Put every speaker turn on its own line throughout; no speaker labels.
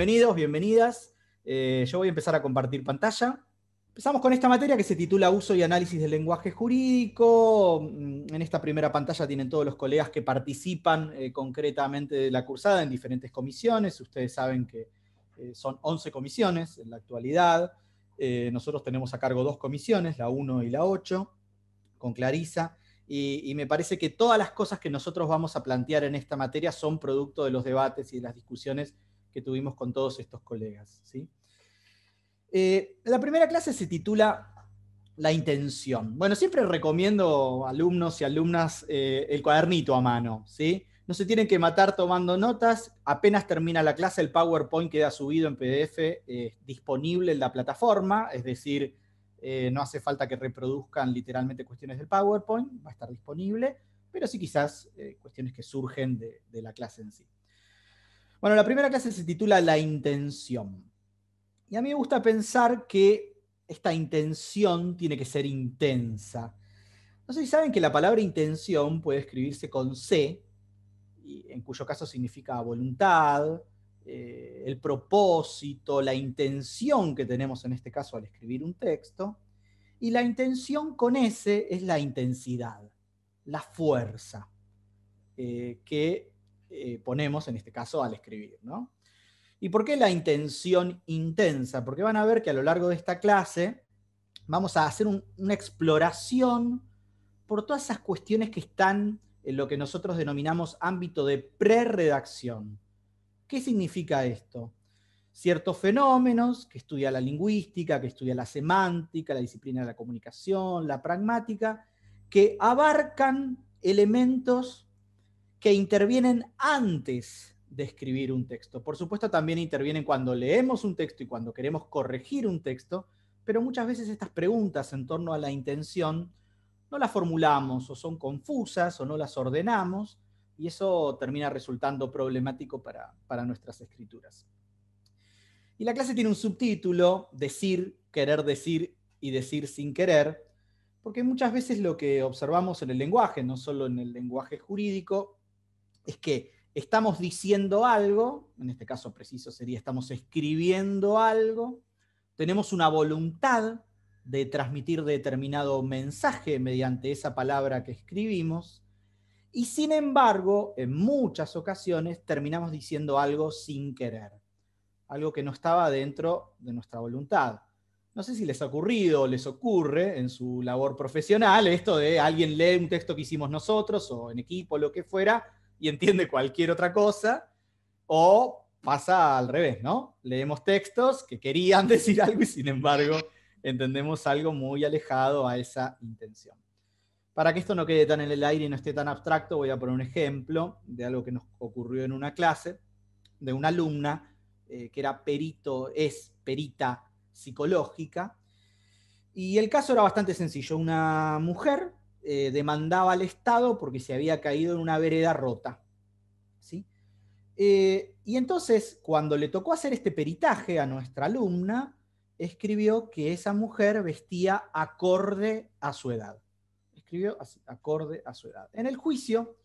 Bienvenidos, bienvenidas. Eh, yo voy a empezar a compartir pantalla. Empezamos con esta materia que se titula Uso y análisis del lenguaje jurídico. Mm, en esta primera pantalla tienen todos los colegas que participan eh, concretamente de la cursada en diferentes comisiones. Ustedes saben que eh, son 11 comisiones en la actualidad. nosotros tenemos a cargo dos comisiones, la 1 y la 8, con Clarisa. y, me parece que todas las cosas que nosotros vamos a plantear en esta materia son producto de los debates y de las discusiones que tuvimos con todos estos colegas. ¿sí? Eh, la primera clase se titula La intención. Bueno, siempre recomiendo alumnos y alumnas eh, el cuadernito a mano. No se tienen que matar tomando notas. Apenas termina la clase, el PowerPoint queda subido en PDF es eh, disponible en la plataforma, es decir, no hace falta que reproduzcan literalmente cuestiones del PowerPoint, va a estar disponible, pero sí quizás cuestiones que surgen de la clase en sí. Bueno, la primera clase se titula La intención. Y a mí me gusta pensar que esta intención tiene que ser intensa. No sé si saben que la palabra intención puede escribirse con C, en cuyo caso significa voluntad, eh, el propósito, la intención que tenemos en este caso al escribir un texto. Y la intención con S es la intensidad, la fuerza, eh, que eh, ponemos, en este caso, al escribir. ¿no? ¿Y por qué la intención intensa? Porque van a ver que a lo largo de esta clase vamos a hacer una exploración por todas esas cuestiones que están en lo que nosotros denominamos ámbito de preredacción. ¿Qué significa esto? Ciertos fenómenos que estudia la lingüística, que estudia la semántica, la disciplina de la comunicación, la pragmática, que abarcan elementos que intervienen antes de escribir un texto. Por supuesto, también intervienen cuando leemos un texto y cuando queremos corregir un texto, pero muchas veces estas preguntas en torno a la intención no las formulamos o son confusas o no las ordenamos y eso termina resultando problemático para, para nuestras escrituras. Y la clase tiene un subtítulo, decir, querer decir y decir sin querer, porque muchas veces lo que observamos en el lenguaje, no solo en el lenguaje jurídico, es que estamos diciendo algo, en este caso preciso sería estamos escribiendo algo, tenemos una voluntad de transmitir determinado mensaje mediante esa palabra que escribimos, y sin embargo, en muchas ocasiones terminamos diciendo algo sin querer, algo que no estaba dentro de nuestra voluntad. No sé si les ha ocurrido o les ocurre en su labor profesional esto de alguien lee un texto que hicimos nosotros o en equipo, lo que fuera, y entiende cualquier otra cosa, o pasa al revés, ¿no? Leemos textos que querían decir algo y sin embargo entendemos algo muy alejado a esa intención. Para que esto no quede tan en el aire y no esté tan abstracto, voy a poner un ejemplo de algo que nos ocurrió en una clase de una alumna eh, que era perito, es perita psicológica. Y el caso era bastante sencillo. Una mujer eh, demandaba al Estado porque se había caído en una vereda rota. ¿sí? Eh, y entonces, cuando le tocó hacer este peritaje a nuestra alumna, escribió que esa mujer vestía acorde a su edad. Escribió acorde a su edad. En el juicio,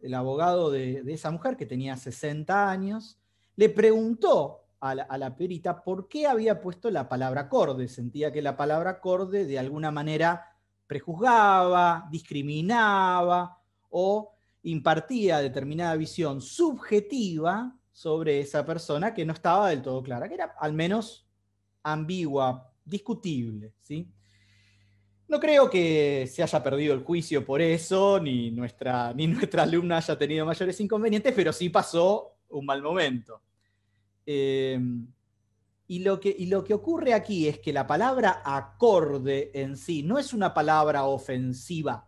el abogado de, esa mujer, que tenía 60 años, le preguntó a la, a la, perita por qué había puesto la palabra acorde. Sentía que la palabra acorde de alguna manera prejuzgaba, discriminaba o impartía determinada visión subjetiva sobre esa persona que no estaba del todo clara, que era al menos ambigua, discutible. ¿sí? No creo que se haya perdido el juicio por eso, ni nuestra, ni nuestra alumna haya tenido mayores inconvenientes, pero sí pasó un mal momento. Eh, y lo, que, lo que ocurre aquí es que la palabra acorde en sí no es una palabra ofensiva,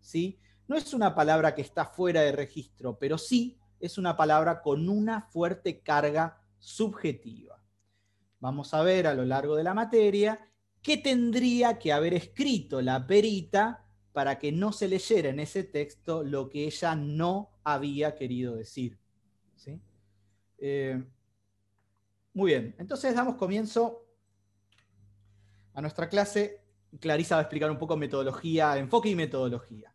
¿sí? No es una palabra que está fuera de registro, pero sí es una palabra con una fuerte carga subjetiva. Vamos a ver a lo largo de la materia qué tendría que haber escrito la perita para que no se leyera en ese texto lo que ella no había querido decir. ¿sí? Eh, muy bien, entonces damos comienzo a nuestra clase. Clarisa va a explicar un poco metodología, enfoque y metodología.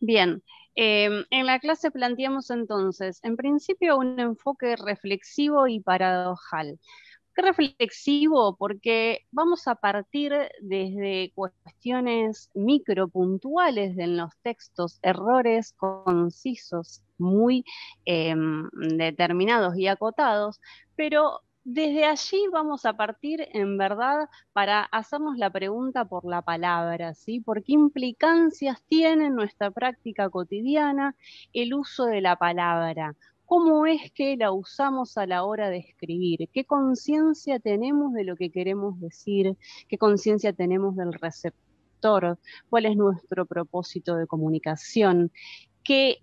Bien, em, en la clase planteamos entonces, en principio, un enfoque reflexivo y paradojal qué reflexivo, porque vamos a partir desde cuestiones micropuntuales en los textos, errores concisos, muy em, determinados y acotados, pero desde allí vamos a partir, en verdad, para hacernos la pregunta por la palabra, ¿sí? ¿Por qué implicancias tiene en nuestra práctica cotidiana el uso de la palabra? cómo es que la usamos a la hora de escribir, qué conciencia tenemos de lo que queremos decir, qué conciencia tenemos del receptor, cuál es nuestro propósito de comunicación, qué,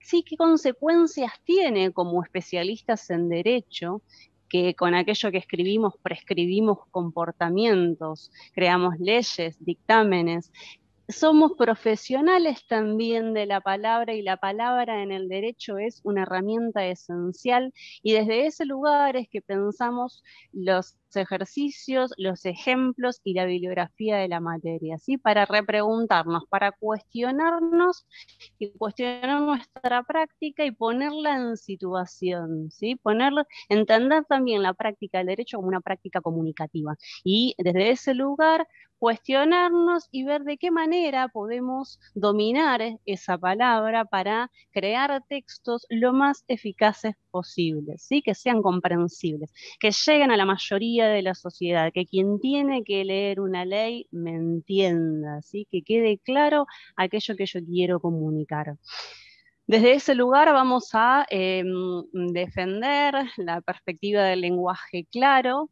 sí, qué consecuencias tiene como especialistas en derecho que con aquello que escribimos prescribimos comportamientos, creamos leyes, dictámenes, somos profesionales también de la palabra y la palabra en el derecho es una herramienta esencial y desde ese lugar es que pensamos los ejercicios, los ejemplos y la bibliografía de la materia, ¿sí? para repreguntarnos, para cuestionarnos y cuestionar nuestra práctica y ponerla en situación, ¿sí? Ponerla, entender también la práctica del derecho como una práctica comunicativa y desde ese lugar cuestionarnos y ver de qué manera podemos dominar esa palabra para crear textos lo más eficaces posibles, ¿sí? que sean comprensibles, que lleguen a la mayoría de la sociedad, que quien tiene que leer una ley me entienda, ¿sí? que quede claro aquello que yo quiero comunicar. Desde ese lugar vamos a em, defender la perspectiva del lenguaje claro,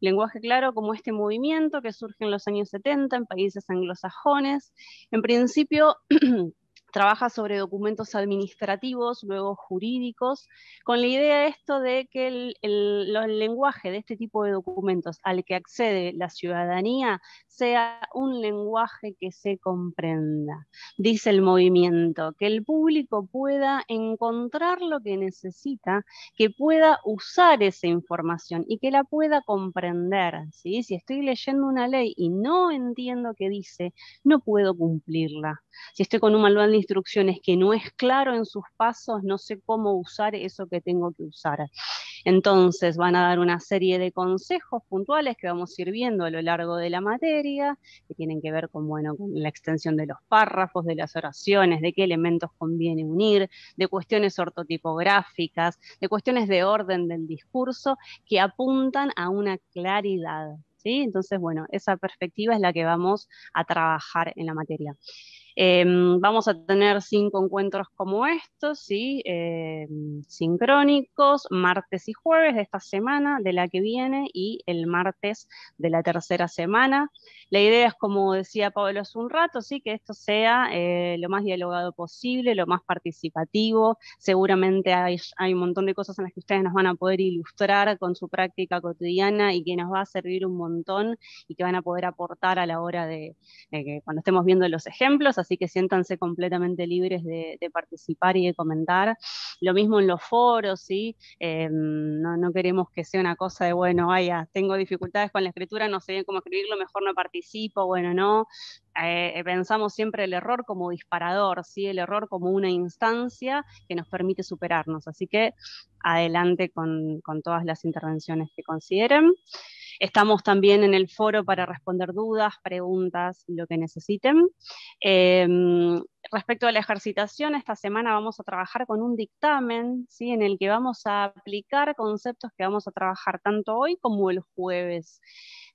lenguaje claro como este movimiento que surge en los años 70 en países anglosajones. En principio, trabaja sobre documentos administrativos, luego jurídicos, con la idea esto de que el, lenguaje de este tipo de documentos al que accede la ciudadanía sea un lenguaje que se comprenda, dice el movimiento, que el público pueda encontrar lo que necesita, que pueda usar esa información y que la pueda comprender. ¿sí? Si estoy leyendo una ley y no entiendo qué dice, no puedo cumplirla. Si estoy con un manual de instrucciones que no es claro en sus pasos, no sé cómo usar eso que tengo que usar. Entonces van a dar una serie de consejos puntuales que vamos a ir viendo a lo largo de la materia, que tienen que ver con, bueno, con la extensión de los párrafos, de las oraciones, de qué elementos conviene unir, de cuestiones ortotipográficas, de cuestiones de orden del discurso que apuntan a una claridad. ¿sí? Entonces, bueno, esa perspectiva es la que vamos a trabajar en la materia. Em, vamos a tener cinco encuentros como estos, ¿sí? Em, sincrónicos, martes y jueves de esta semana, de la que viene, y el martes de la tercera semana. La idea es, como decía Pablo hace un rato, ¿sí? que esto sea eh, lo más dialogado posible, lo más participativo. Seguramente hay, hay un montón de cosas en las que ustedes nos van a poder ilustrar con su práctica cotidiana y que nos va a servir un montón y que van a poder aportar a la hora de cuando estemos viendo los ejemplos así que siéntanse completamente libres de, participar y de comentar. Lo mismo en los foros, ¿sí? Em, no, queremos que sea una cosa de, bueno, tengo dificultades con la escritura, no sé bien cómo escribirlo, mejor no participo, bueno, no. Eh, pensamos siempre el error como disparador, ¿sí? el error como una instancia que nos permite superarnos. Así que adelante con todas las intervenciones que consideren. Estamos también en el foro para responder dudas, preguntas, lo que necesiten. Em, respecto a la ejercitación, esta semana vamos a trabajar con un dictamen ¿sí? en el que vamos a aplicar conceptos que vamos a trabajar tanto hoy como el jueves.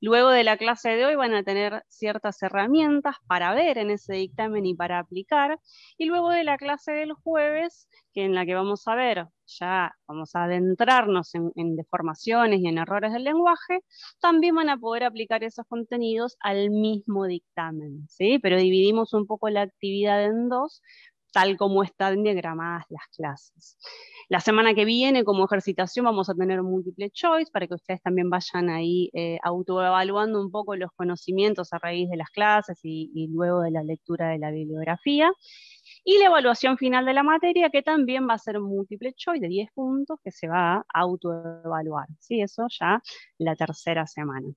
Luego de la clase de hoy van a tener ciertas herramientas para ver en ese dictamen y para aplicar. Y luego de la clase del jueves, que en la que vamos a ver, ya vamos a adentrarnos en, deformaciones y en errores del lenguaje, también van a poder aplicar esos contenidos al mismo dictamen. ¿sí? Pero dividimos un poco la actividad en dos, tal como están diagramadas las clases. La semana que viene, como ejercitación, vamos a tener un múltiple choice para que ustedes también vayan ahí eh, autoevaluando un poco los conocimientos a raíz de las clases y, luego de la lectura de la bibliografía. Y la evaluación final de la materia, que también va a ser un múltiple choice de 10 puntos, que se va a autoevaluar. ¿sí? Eso ya la tercera semana.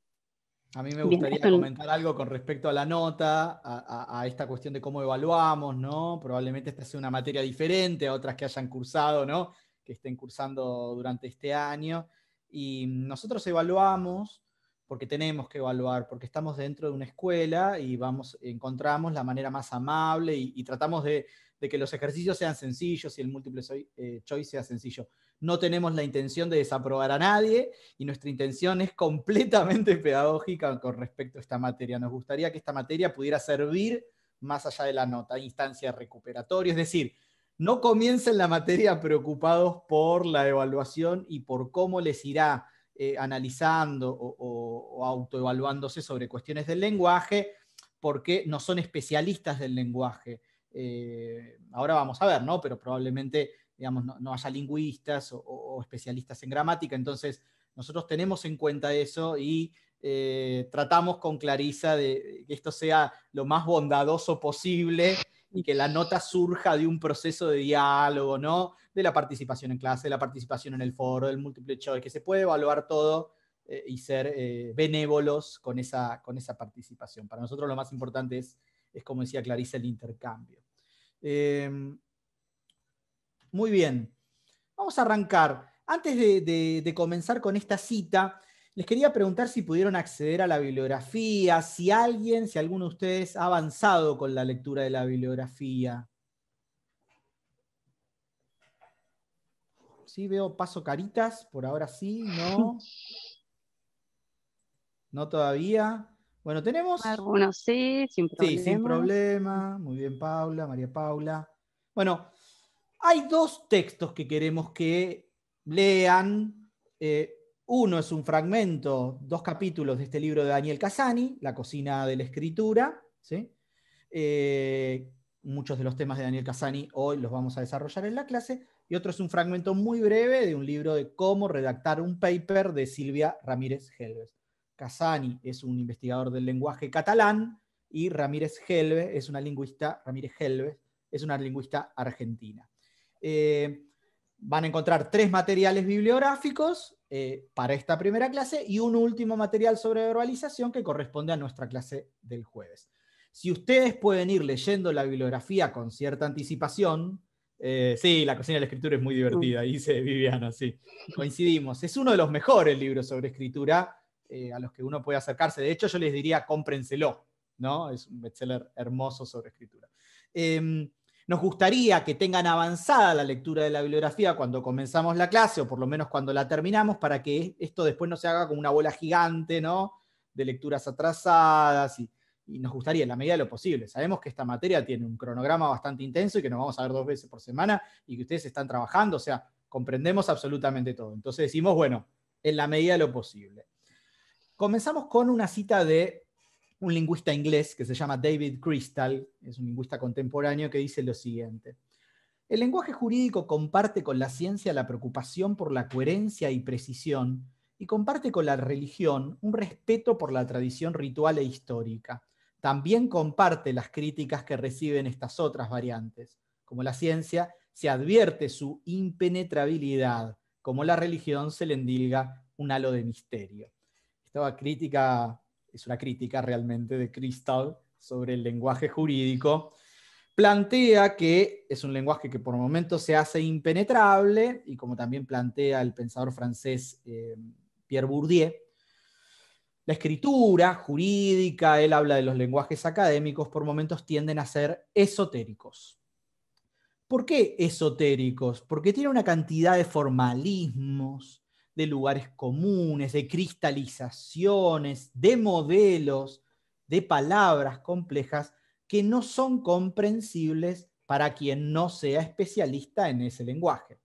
A mí me gustaría comentar algo con respecto a la nota, a, esta cuestión de cómo evaluamos, ¿no? Probablemente esta sea una materia diferente a otras que hayan cursado, ¿no? Que estén cursando durante este año. Y nosotros evaluamos, porque tenemos que evaluar, porque estamos dentro de una escuela y vamos, encontramos la manera más amable y tratamos de de que los ejercicios sean sencillos y el múltiple eh, choice sea sencillo. No tenemos la intención de desaprobar a nadie y nuestra intención es completamente pedagógica con respecto a esta materia. Nos gustaría que esta materia pudiera servir más allá de la nota, instancia recuperatoria, es decir, no comiencen la materia preocupados por la evaluación y por cómo les irá eh, analizando o autoevaluándose sobre cuestiones del lenguaje, porque no son especialistas del lenguaje. Eh, ahora vamos a ver, ¿no? Pero probablemente, digamos, no, haya lingüistas o, especialistas en gramática. Entonces, nosotros tenemos en cuenta eso y eh, tratamos con Clarisa de que esto sea lo más bondadoso posible y que la nota surja de un proceso de diálogo, ¿no? De la participación en clase, de la participación en el foro, del múltiple choice, que se puede evaluar todo eh, y ser benévolos con esa, con esa participación. Para nosotros lo más importante es es como decía Clarice, el intercambio. Em, muy bien, vamos a arrancar. Antes de, de comenzar con esta cita, les quería preguntar si pudieron acceder a la bibliografía, si alguien, si alguno de ustedes ha avanzado con la lectura de la bibliografía. Sí, veo paso caritas, por ahora sí, no. No todavía. Bueno, tenemos. Algunos sí, sin problema. Sí, sin problema. Muy bien, Paula, María Paula. Bueno, hay dos textos que queremos que lean. Eh, uno es un fragmento, dos capítulos de este libro de Daniel Casani, La cocina de la escritura. Eh, muchos de los temas de Daniel Casani hoy los vamos a desarrollar en la clase. Y otro es un fragmento muy breve de un libro de cómo redactar un paper de Silvia Ramírez Helves. Casani es un investigador del lenguaje catalán y Ramírez Helve es una lingüista, Ramírez es una lingüista argentina. Eh, van a encontrar tres materiales bibliográficos eh, para esta primera clase y un último material sobre verbalización que corresponde a nuestra clase del jueves. Si ustedes pueden ir leyendo la bibliografía con cierta anticipación, eh, sí, la cocina de la escritura es muy divertida, dice Viviana, sí. Coincidimos. Es uno de los mejores libros sobre escritura eh, a los que uno puede acercarse. De hecho, yo les diría, cómprenselo, ¿no? Es un bestseller hermoso sobre escritura. Em, nos gustaría que tengan avanzada la lectura de la bibliografía cuando comenzamos la clase, o por lo menos cuando la terminamos, para que esto después no se haga como una bola gigante, De lecturas atrasadas y nos gustaría, en la medida de lo posible. Sabemos que esta materia tiene un cronograma bastante intenso y que nos vamos a ver dos veces por semana y que ustedes están trabajando, o sea, comprendemos absolutamente todo. Entonces decimos, bueno, en la medida de lo posible. Comenzamos con una cita de un lingüista inglés que se llama David Crystal, es un lingüista contemporáneo que dice lo siguiente. El lenguaje jurídico comparte con la ciencia la preocupación por la coherencia y precisión y comparte con la religión un respeto por la tradición ritual e histórica. También comparte las críticas que reciben estas otras variantes. Como la ciencia, se advierte su impenetrabilidad, como la religión se le endilga un halo de misterio esta crítica es una crítica realmente de Cristal sobre el lenguaje jurídico, plantea que es un lenguaje que por momentos se hace impenetrable y como también plantea el pensador francés eh, Pierre Bourdieu, la escritura jurídica, él habla de los lenguajes académicos, por momentos tienden a ser esotéricos. ¿Por qué esotéricos? Porque tiene una cantidad de formalismos, de lugares comunes, de cristalizaciones, de modelos, de palabras complejas que no son comprensibles para quien no sea especialista en ese lenguaje.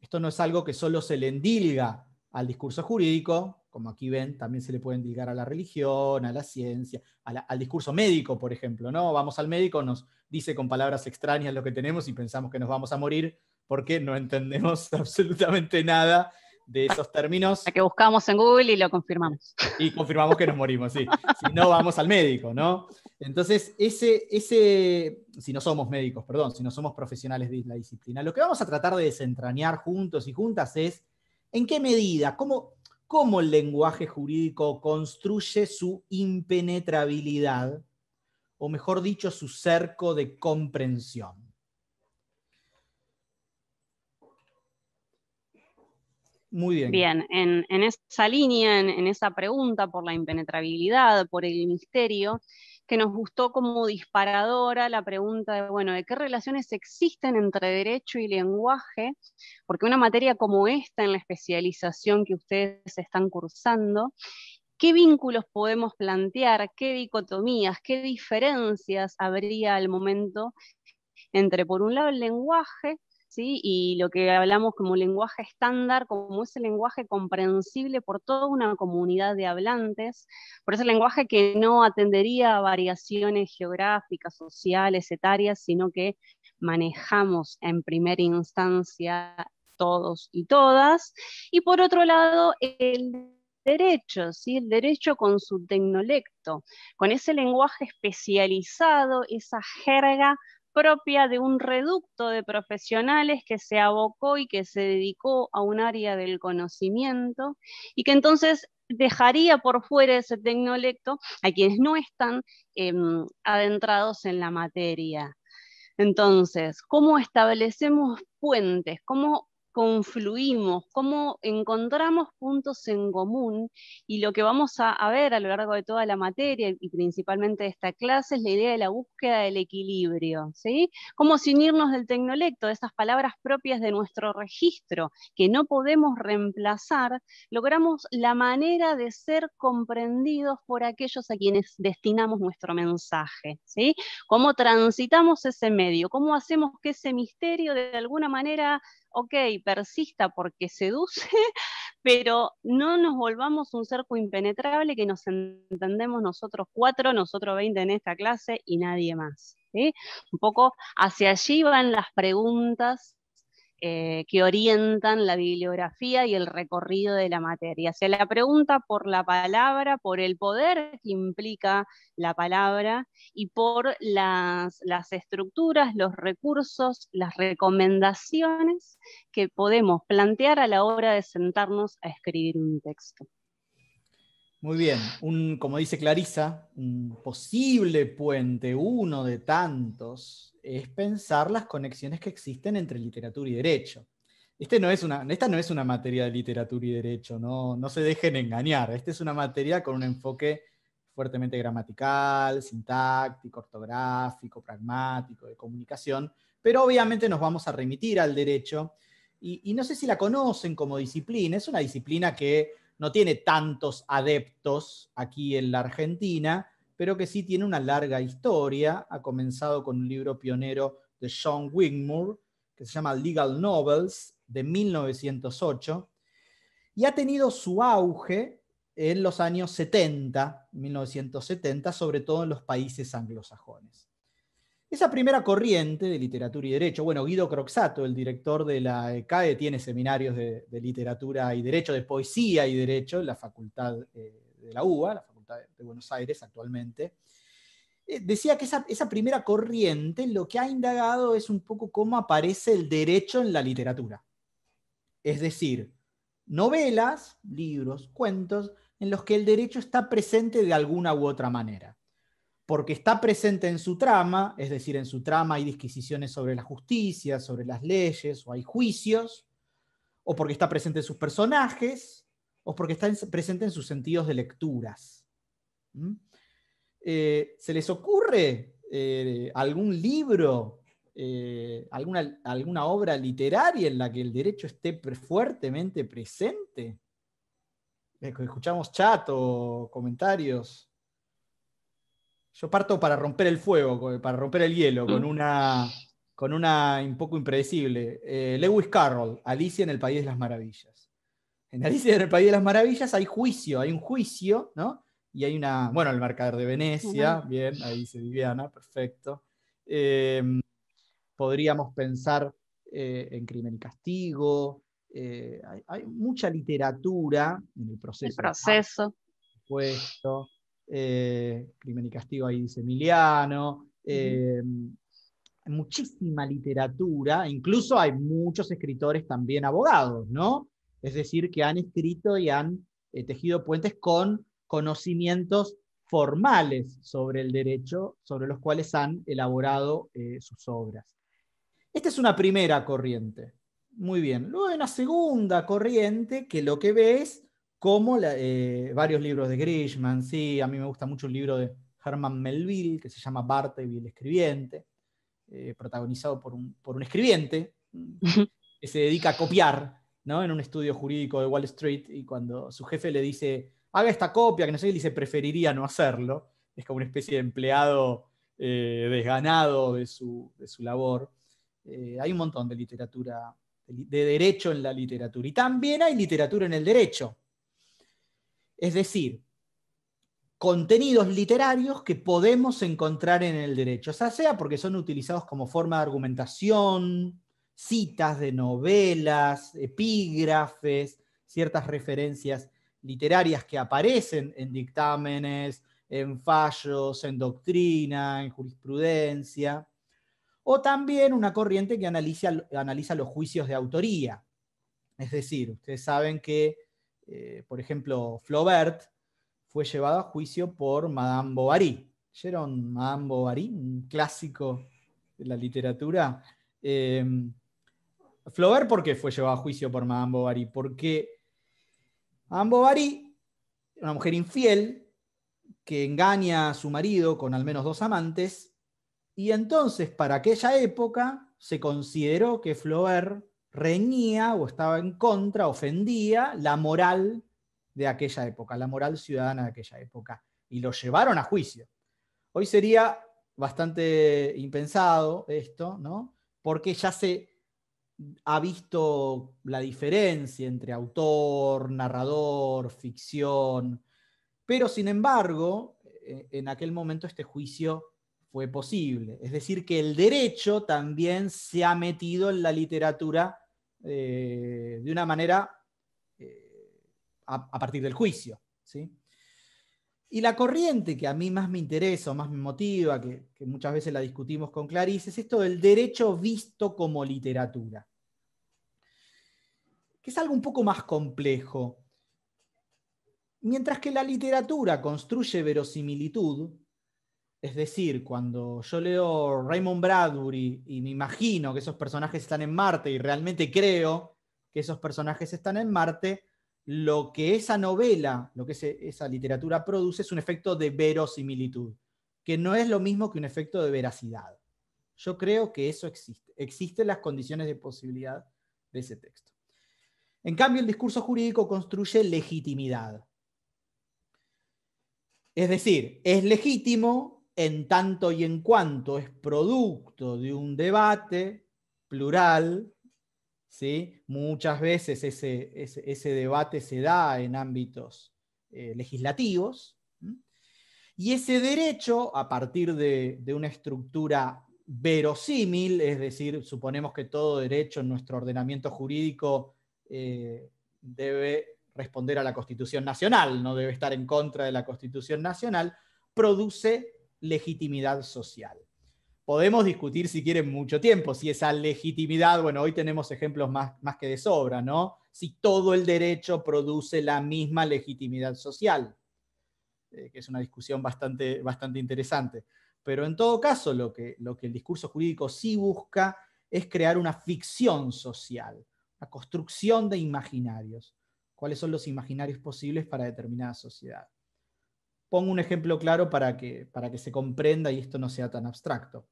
Esto no es algo que solo se le endilga al discurso jurídico, como aquí ven, también se le puede endilgar a la religión, a la ciencia, al discurso médico, por ejemplo. ¿no? Vamos al médico, nos dice con palabras extrañas lo que tenemos y pensamos que nos vamos a morir porque no entendemos absolutamente nada de esos términos. La que buscamos en Google y lo confirmamos. Y confirmamos que nos morimos, sí. Si no, vamos al médico, ¿no? Entonces, ese, ese, si no somos médicos, perdón, si no somos profesionales de la disciplina, lo que vamos a tratar de desentrañar juntos y juntas es en qué medida, cómo, cómo el lenguaje jurídico construye su impenetrabilidad, o mejor dicho, su cerco de comprensión. Muy bien.
Bien, en, esa línea, en, esa pregunta por la impenetrabilidad, por el misterio, que nos gustó como disparadora la pregunta de, bueno, ¿de qué relaciones existen entre derecho y lenguaje? Porque una materia como esta, en la especialización que ustedes están cursando, ¿qué vínculos podemos plantear? ¿Qué dicotomías? ¿Qué diferencias habría al momento entre, por un lado, el lenguaje ¿sí? y lo que hablamos como lenguaje estándar, como ese lenguaje comprensible por toda una comunidad de hablantes, por ese lenguaje que no atendería a variaciones geográficas, sociales, etarias, sino que manejamos en primera instancia todos y todas. Y por otro lado, el derecho, ¿sí? el derecho con su tecnolecto, con ese lenguaje especializado, esa jerga propia de un reducto de profesionales que se abocó y que se dedicó a un área del conocimiento y que entonces dejaría por fuera ese tecnolecto a quienes no están em, adentrados en la materia. Entonces, ¿cómo establecemos puentes? ¿Cómo confluimos, cómo encontramos puntos en común y lo que vamos a, ver a lo largo de toda la materia y principalmente de esta clase es la idea de la búsqueda del equilibrio, ¿sí? Como sin irnos del tecnolecto, de esas palabras propias de nuestro registro que no podemos reemplazar, logramos la manera de ser comprendidos por aquellos a quienes destinamos nuestro mensaje, ¿sí? Cómo transitamos ese medio, cómo hacemos que ese misterio de alguna manera ok, persista porque seduce, pero no nos volvamos un cerco impenetrable que nos entendemos nosotros cuatro, nosotros veinte en esta clase y nadie más. Un poco hacia allí van las preguntas eh, que orientan la bibliografía y el recorrido de la materia. sea, la pregunta por la palabra, por el poder que implica la palabra y por las estructuras, los recursos, las recomendaciones que podemos plantear a la hora de sentarnos a escribir un texto.
Muy bien, como dice Clarisa, un posible puente, uno de tantos, es pensar las conexiones que existen entre literatura y derecho. Este no es una, esta no es una materia de literatura y derecho, no, no se dejen engañar. Esta es una materia con un enfoque fuertemente gramatical, sintáctico, ortográfico, pragmático, de comunicación, pero obviamente nos vamos a remitir al derecho. y no sé si la conocen como disciplina, es una disciplina que no tiene tantos adeptos aquí en la Argentina, pero que sí tiene una larga historia. Ha comenzado con un libro pionero de Sean Wigmore, que se llama Legal Novels, de 1908, y ha tenido su auge en los años 70, 1970, sobre todo en los países anglosajones. Esa primera corriente de literatura y derecho, bueno, Guido Croxato, el director de la ECAE, eh, tiene seminarios de, literatura y derecho, de poesía y derecho, en la Facultad eh, de la UBA, la Facultad de Buenos Aires actualmente. Eh, decía que esa primera corriente lo que ha indagado es un poco cómo aparece el derecho en la literatura. Es decir, novelas, libros, cuentos, en los que el derecho está presente de alguna u otra manera porque está presente en su trama, es decir, en su trama hay disquisiciones sobre la justicia, sobre las leyes, o hay juicios, o porque está presente en sus personajes, o porque está presente en sus sentidos de lecturas. Eh, ¿Se les ocurre eh, algún libro, eh, alguna, alguna obra literaria en la que el derecho esté fuertemente presente? Escuchamos chat o comentarios. Yo parto para romper el fuego, para romper el hielo, con mm. una, con una un poco impredecible. Eh, Lewis Carroll, Alicia en el País de las Maravillas. En Alicia en el País de las Maravillas hay juicio, hay un juicio, ¿no? Y hay una, bueno, el marcador de Venecia, bien, ahí dice Viviana, perfecto. Em, podríamos pensar eh, en Crimen y Castigo. Eh, hay, mucha literatura en el proceso. El proceso. Por supuesto. Eh, Crimen y Castigo, ahí dice Emiliano, eh, muchísima literatura, incluso hay muchos escritores también abogados, ¿no? Es decir, que han escrito y han eh, tejido puentes con conocimientos formales sobre el derecho, sobre los cuales han elaborado sus obras. Esta es una primera corriente. Muy bien. Luego hay una segunda corriente que lo que ves como eh, varios libros de Grishman, sí, a mí me gusta mucho el libro de Herman Melville que se llama y el escribiente, eh, protagonizado por un, escribiente que se dedica a copiar ¿no? en un estudio jurídico de Wall Street y cuando su jefe le dice, haga esta copia, que no sé, le dice, preferiría no hacerlo, es como una especie de empleado eh, desganado de su, de su labor. hay un montón de literatura, de derecho en la literatura y también hay literatura en el derecho es decir, contenidos literarios que podemos encontrar en el derecho, o sea, sea porque son utilizados como forma de argumentación, citas de novelas, epígrafes, ciertas referencias literarias que aparecen en dictámenes, en fallos, en doctrina, en jurisprudencia, o también una corriente que analiza, analiza los juicios de autoría. Es decir, ustedes saben que eh, por ejemplo, Flaubert fue llevado a juicio por Madame Bovary. ¿Leyeron Madame Bovary? Un clásico de la literatura. Eh, Flaubert, ¿por qué fue llevado a juicio por Madame Bovary? Porque Madame Bovary, una mujer infiel, que engaña a su marido con al menos dos amantes, y entonces para aquella época se consideró que Flaubert reñía o estaba en contra, ofendía la moral de aquella época, la moral ciudadana de aquella época. Y lo llevaron a juicio. Hoy sería bastante impensado esto, ¿no? Porque ya se ha visto la diferencia entre autor, narrador, ficción, pero sin embargo, eh, en aquel momento este juicio fue posible. Es decir, que el derecho también se ha metido en la literatura eh, de una manera eh, a, partir del juicio. ¿sí? Y la corriente que a mí más me interesa o más me motiva, que muchas veces la discutimos con Clarice, es esto del derecho visto como literatura, que es algo un poco más complejo. Mientras que la literatura construye verosimilitud, es decir, cuando yo leo Raymond Bradbury y me imagino que esos personajes están en Marte y realmente creo que esos personajes están en Marte, lo que esa novela, lo que esa literatura produce es un efecto de verosimilitud, que no es lo mismo que un efecto de veracidad. Yo creo que eso existe. Existen las condiciones de posibilidad de ese texto. En cambio, el discurso jurídico construye legitimidad. Es decir, es legítimo en tanto y en cuanto es producto de un debate plural, ¿sí? muchas veces ese, ese, debate se da en ámbitos eh, legislativos, y ese derecho, a partir de, una estructura verosímil, es decir, suponemos que todo derecho en nuestro ordenamiento jurídico eh, debe responder a la Constitución Nacional, no debe estar en contra de la Constitución Nacional, produce legitimidad social. Podemos discutir, si quieren, mucho tiempo si esa legitimidad, bueno, hoy tenemos ejemplos más, más que de sobra, ¿no? Si todo el derecho produce la misma legitimidad social, eh, que es una discusión bastante, bastante interesante. Pero en todo caso, lo que, lo que el discurso jurídico sí busca es crear una ficción social, la construcción de imaginarios. ¿Cuáles son los imaginarios posibles para determinada sociedad? Pongo un ejemplo claro para que, para que se comprenda y esto no sea tan abstracto.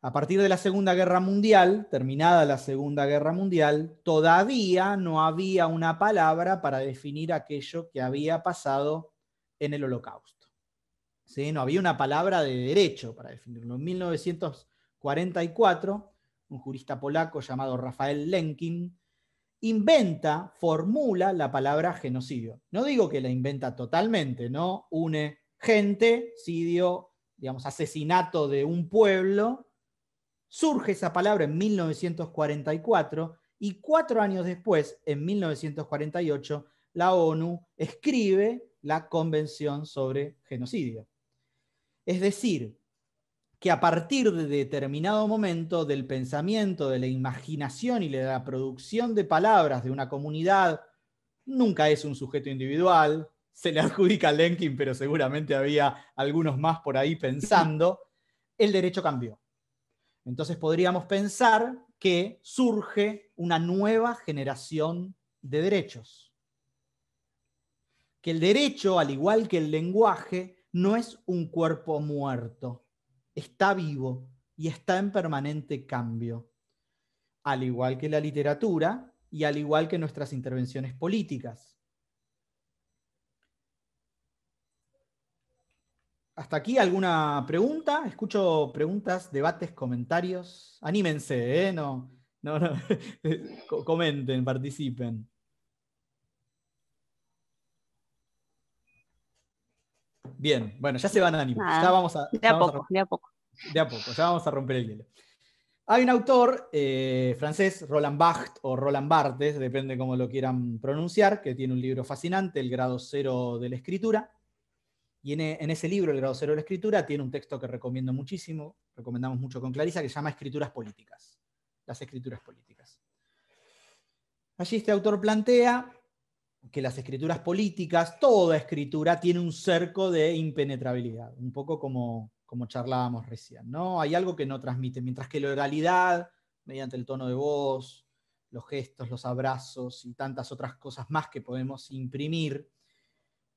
A partir de la Segunda Guerra Mundial, terminada la Segunda Guerra Mundial, todavía no había una palabra para definir aquello que había pasado en el Holocausto. No había una palabra de derecho para definirlo. En 1944, un jurista polaco llamado Rafael Lenkin inventa, formula la palabra genocidio. No digo que la inventa totalmente, ¿no? Une gente, sidio, digamos, asesinato de un pueblo. Surge esa palabra en 1944 y cuatro años después, en 1948, la ONU escribe la Convención sobre Genocidio. Es decir, que a partir de determinado momento del pensamiento, de la imaginación y de la producción de palabras de una comunidad, nunca es un sujeto individual, se le adjudica a Lenkin, pero seguramente había algunos más por ahí pensando, el derecho cambió. Entonces podríamos pensar que surge una nueva generación de derechos. Que el derecho, al igual que el lenguaje, no es un cuerpo muerto, está vivo y está en permanente cambio, al igual que la literatura y al igual que nuestras intervenciones políticas. Hasta aquí alguna pregunta. Escucho preguntas, debates, comentarios. Anímense, ¿eh? No, no, no. comenten, participen. Bien, bueno, ya se van a, de a poco, de a poco. De a poco, ya vamos a romper el hielo. Hay un autor eh, francés, Roland Bacht o Roland Bartes depende cómo lo quieran pronunciar, que tiene un libro fascinante, El grado cero de la escritura. Y en, e, en, ese libro, El grado cero de la escritura, tiene un texto que recomiendo muchísimo, recomendamos mucho con Clarisa, que se llama Escrituras políticas. Las escrituras políticas. Allí este autor plantea que las escrituras políticas, toda escritura tiene un cerco de impenetrabilidad, un poco como, como charlábamos recién, ¿no? Hay algo que no transmite, mientras que la oralidad, mediante el tono de voz, los gestos, los abrazos y tantas otras cosas más que podemos imprimir,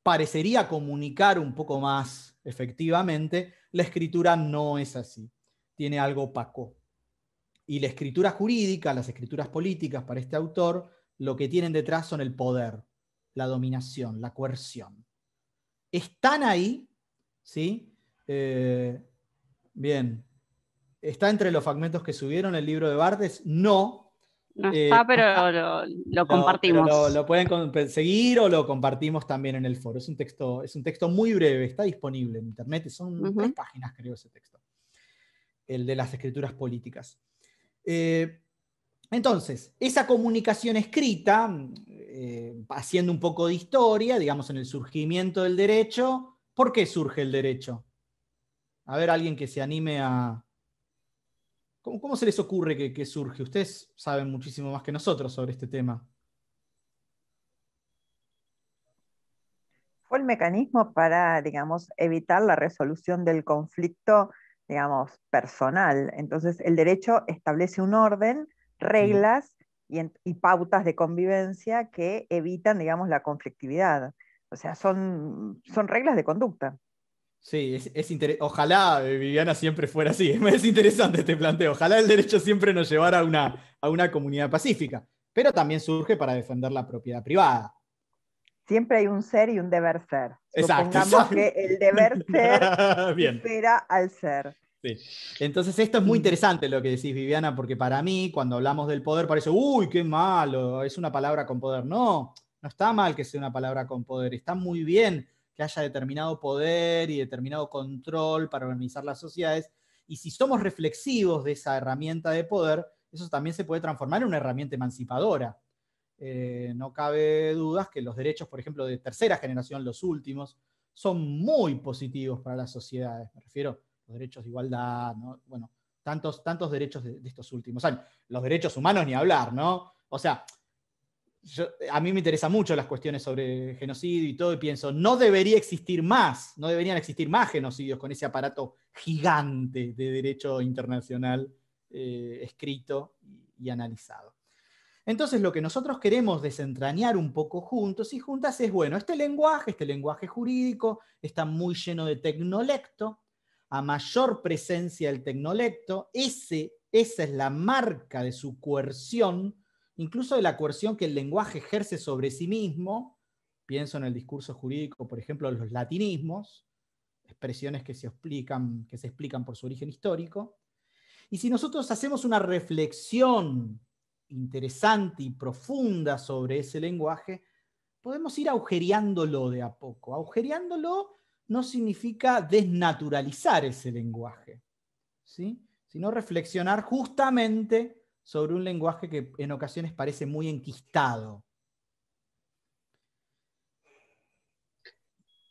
parecería comunicar un poco más efectivamente, la escritura no es así, tiene algo opaco. Y la escritura jurídica, las escrituras políticas para este autor, lo que tienen detrás son el poder, la dominación, la coerción. Están ahí, ¿sí? Eh, bien. ¿Está entre los fragmentos que subieron el libro de Bardes? No. No eh, está,
pero lo, compartimos. lo,
pueden seguir o lo compartimos también en el foro. Es un texto, es un texto muy breve, está disponible en internet. Son tres páginas, creo, ese texto. El de las escrituras políticas. Eh, entonces, esa comunicación escrita, eh, haciendo un poco de historia, digamos, en el surgimiento del derecho, ¿por qué surge el derecho? A ver, alguien que se anime a... ¿Cómo, se les ocurre que, que surge? Ustedes saben muchísimo más que nosotros sobre este tema.
Fue el mecanismo para, digamos, evitar la resolución del conflicto, digamos, personal. Entonces, el derecho establece un orden
reglas
y, pautas de convivencia que evitan, digamos, la conflictividad. O sea, son, son reglas de conducta.
Sí, es, ojalá eh, Viviana siempre fuera así. Es interesante este planteo. Ojalá el derecho siempre nos llevara a una, a una comunidad pacífica. Pero también surge para defender la propiedad privada.
Siempre hay un ser y un deber ser. Supongamos que el
deber ser espera
al ser.
Entonces esto es muy mm. interesante lo que decís, Viviana, porque para mí, cuando hablamos del poder, parece, uy, qué malo, es una palabra con poder. No, no está mal que sea una palabra con poder, está muy bien que haya determinado poder y determinado control para organizar las sociedades. Y si somos reflexivos de esa herramienta de poder, eso también se puede transformar en una herramienta emancipadora. Eh, no cabe dudas que los derechos, por ejemplo, de tercera generación, los últimos, son muy positivos para las sociedades. Me refiero los derechos de igualdad, bueno, tantos, tantos derechos de, estos últimos años. Los derechos humanos ni hablar, ¿no? O sea, a mí me interesan mucho las cuestiones sobre genocidio y todo, y pienso, no debería existir más, no deberían existir más genocidios con ese aparato gigante de derecho internacional eh, escrito y analizado. Entonces lo que nosotros queremos desentrañar un poco juntos y juntas es, bueno, este lenguaje, este lenguaje jurídico está muy lleno de tecnolecto, a mayor presencia del tecnolecto, esa es la marca de su coerción, incluso de la coerción que el lenguaje ejerce sobre sí mismo, pienso en el discurso jurídico, por ejemplo, los latinismos, expresiones que se explican, que se explican por su origen histórico, y si nosotros hacemos una reflexión interesante y profunda sobre ese lenguaje, podemos ir agujereándolo de a poco, agujereándolo no significa desnaturalizar ese lenguaje, ¿sí? sino reflexionar justamente sobre un lenguaje que en ocasiones parece muy enquistado.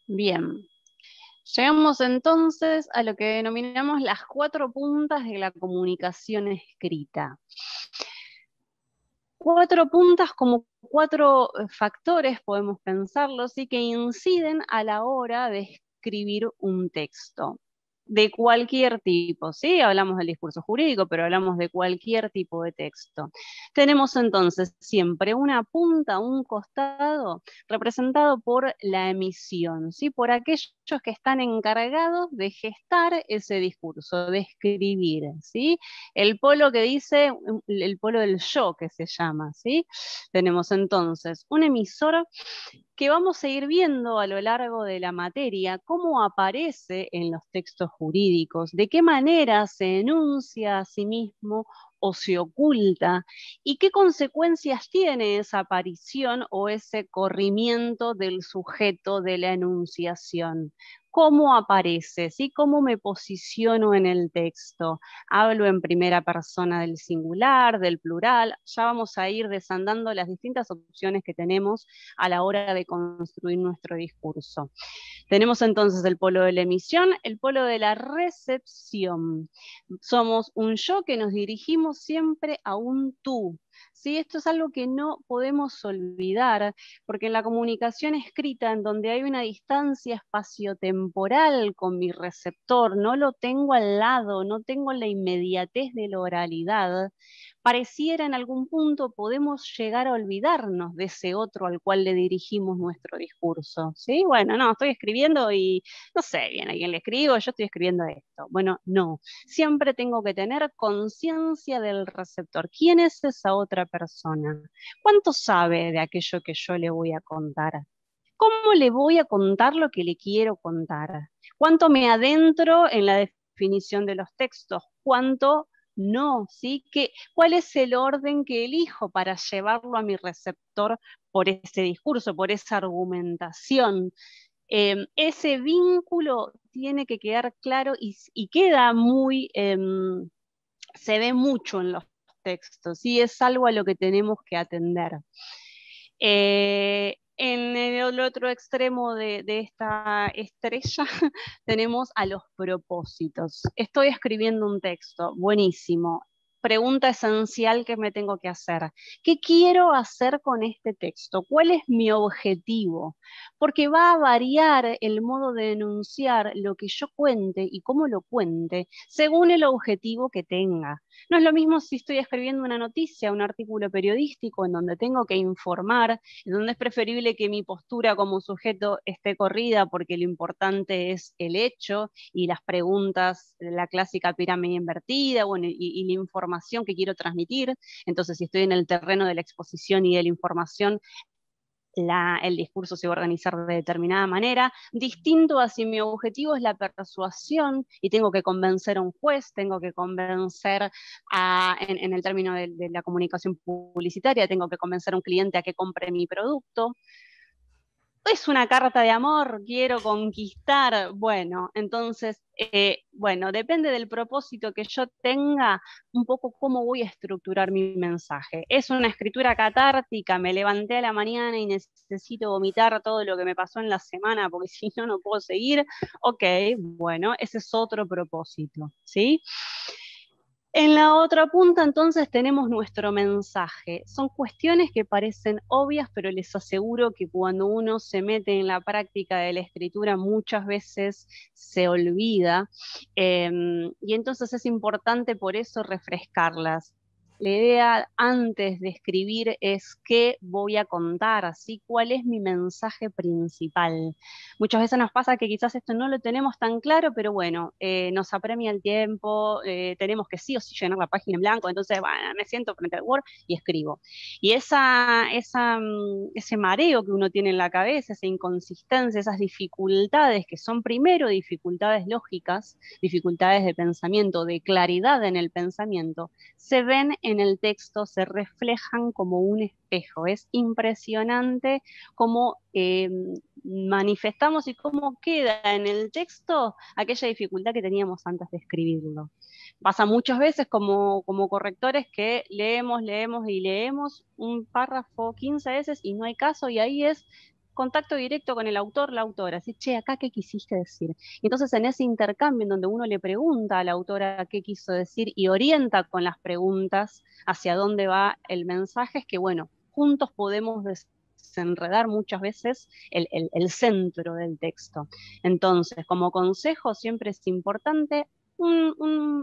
Bien, Llegamos entonces a lo que denominamos las cuatro puntas de la comunicación escrita. Cuatro puntas como cuatro eh, factores, podemos pensarlo, y que inciden a la hora de escribir un texto de cualquier tipo, ¿sí? Hablamos del discurso jurídico, pero hablamos de cualquier tipo de texto. Tenemos entonces siempre una punta, un costado, representado por la emisión, ¿sí? Por aquellos que están encargados de gestar ese discurso, de escribir, ¿sí? El polo que dice, el polo del yo que se llama, ¿sí? Tenemos entonces un emisor que vamos a ir viendo a lo largo de la materia cómo aparece en los textos jurídicos, de qué manera se enuncia a sí mismo o se oculta y qué consecuencias tiene esa aparición o ese corrimiento del sujeto de la enunciación cómo aparece, y cómo me posiciono en el texto. Hablo en primera persona del singular, del plural. Ya vamos a ir desandando las distintas opciones que tenemos a la hora de construir nuestro discurso. Tenemos entonces el polo de la emisión, el polo de la recepción. Somos un yo que nos dirigimos siempre a un tú. ¿sí? Esto es algo que no podemos olvidar, porque en la comunicación escrita, en donde hay una distancia espaciotemporal con mi receptor, no lo tengo al lado, no tengo la inmediatez de la oralidad, pareciera en algún punto podemos llegar a olvidarnos de ese otro al cual le dirigimos nuestro discurso. Sí, bueno, no, estoy escribiendo y no sé bien a le escribo, yo estoy escribiendo esto. Bueno, no, siempre tengo que tener conciencia del receptor. ¿Quién es esa otra persona? ¿Cuánto sabe de aquello que yo le voy a contar? ¿Cómo le voy a contar lo que le quiero contar? ¿Cuánto me adentro en la definición de los textos? ¿Cuánto no, ¿sí? ¿Cuál es el orden que elijo para llevarlo a mi receptor por ese discurso, por esa argumentación? Em, ese vínculo tiene que quedar claro y, queda muy, em, se ve mucho en los textos, y es algo a lo que tenemos que atender. Eh, en el otro extremo de, esta estrella tenemos a los propósitos. Estoy escribiendo un texto, buenísimo pregunta esencial que me tengo que hacer. ¿Qué quiero hacer con este texto? ¿Cuál es mi objetivo? Porque va a variar el modo de denunciar lo que yo cuente y cómo lo cuente según el objetivo que tenga. No es lo mismo si estoy escribiendo una noticia, un artículo periodístico en donde tengo que informar, en donde es preferible que mi postura como sujeto esté corrida porque lo importante es el hecho y las preguntas, la clásica pirámide invertida y, y la información que quiero transmitir. Entonces, si estoy en el terreno de la exposición y de la información, el discurso se va a organizar de determinada manera, distinto a si mi objetivo es la persuasión y tengo que convencer a un juez, tengo que convencer a, en, el término de, de la comunicación publicitaria, tengo que convencer a un cliente a que compre mi producto es una carta de amor, quiero conquistar. Bueno, entonces, eh, bueno, depende del propósito que yo tenga, un poco cómo voy a estructurar mi mensaje. Es una escritura catártica, me levanté a la mañana y necesito vomitar todo lo que me pasó en la semana, porque si no, no puedo seguir. Ok, bueno, ese es otro propósito, ¿sí? sí en la otra punta entonces tenemos nuestro mensaje. Son cuestiones que parecen obvias, pero les aseguro que cuando uno se mete en la práctica de la escritura muchas veces se olvida em, y entonces es importante por eso refrescarlas. La idea antes de escribir es qué voy a contar, así cuál es mi mensaje principal. Muchas veces nos pasa que quizás esto no lo tenemos tan claro, pero bueno, eh, nos apremia el tiempo, eh, tenemos que sí o sí llenar la página en blanco, entonces me siento frente al Word y escribo. Y esa, mm, ese mareo que uno tiene en la cabeza, esa inconsistencia, esas dificultades que son primero dificultades lógicas, dificultades de pensamiento, de claridad en el pensamiento, se ven en el texto se reflejan como un espejo. Es impresionante cómo eh, manifestamos y cómo queda en el texto aquella dificultad que teníamos antes de escribirlo. Pasa muchas veces como, como correctores que leemos, leemos y leemos un párrafo 15 veces y no hay caso y ahí es contacto directo con el autor, la autora, así, che, acá qué quisiste decir. entonces en ese intercambio en donde uno le pregunta a la autora qué quiso decir y orienta con las preguntas hacia dónde va el mensaje, es que bueno, juntos podemos desenredar muchas veces el centro del texto. Entonces, como consejo, siempre es importante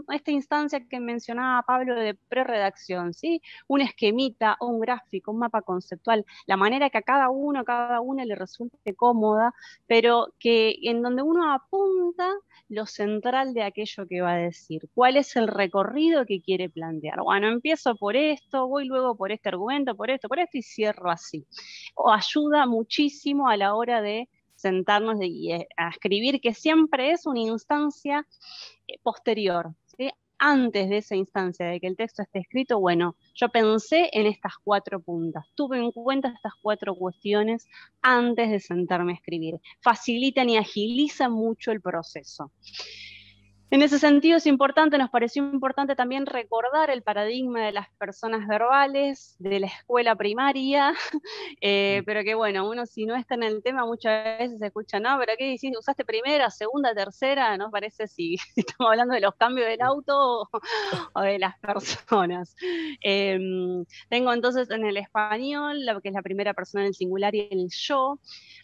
esta instancia que mencionaba Pablo de preredacción, ¿sí? un esquemita, un gráfico, un mapa conceptual, la manera que a cada uno, cada una le resulte cómoda, pero que en donde uno apunta lo central de aquello que va a decir, cuál es el recorrido que quiere plantear. Bueno, empiezo por esto, voy luego por este argumento, por esto, por esto y cierro así. O ayuda muchísimo a la hora de sentarnos eh, a escribir, que siempre es una instancia eh, posterior, antes de esa instancia, de que el texto esté escrito, bueno, yo pensé en estas cuatro puntas, tuve en cuenta estas cuatro cuestiones antes de sentarme a escribir. Facilitan y agilizan mucho el proceso. En ese sentido es importante, nos pareció importante también recordar el paradigma de las personas verbales, de la escuela primaria, eh, pero que bueno, uno si no está en el tema muchas veces se escucha, no, pero ¿qué decís? ¿Usaste primera, segunda, tercera? Nos parece si estamos hablando de los cambios del auto o, de las personas. Em, tengo entonces en el español, lo que es la primera persona en el singular y el yo.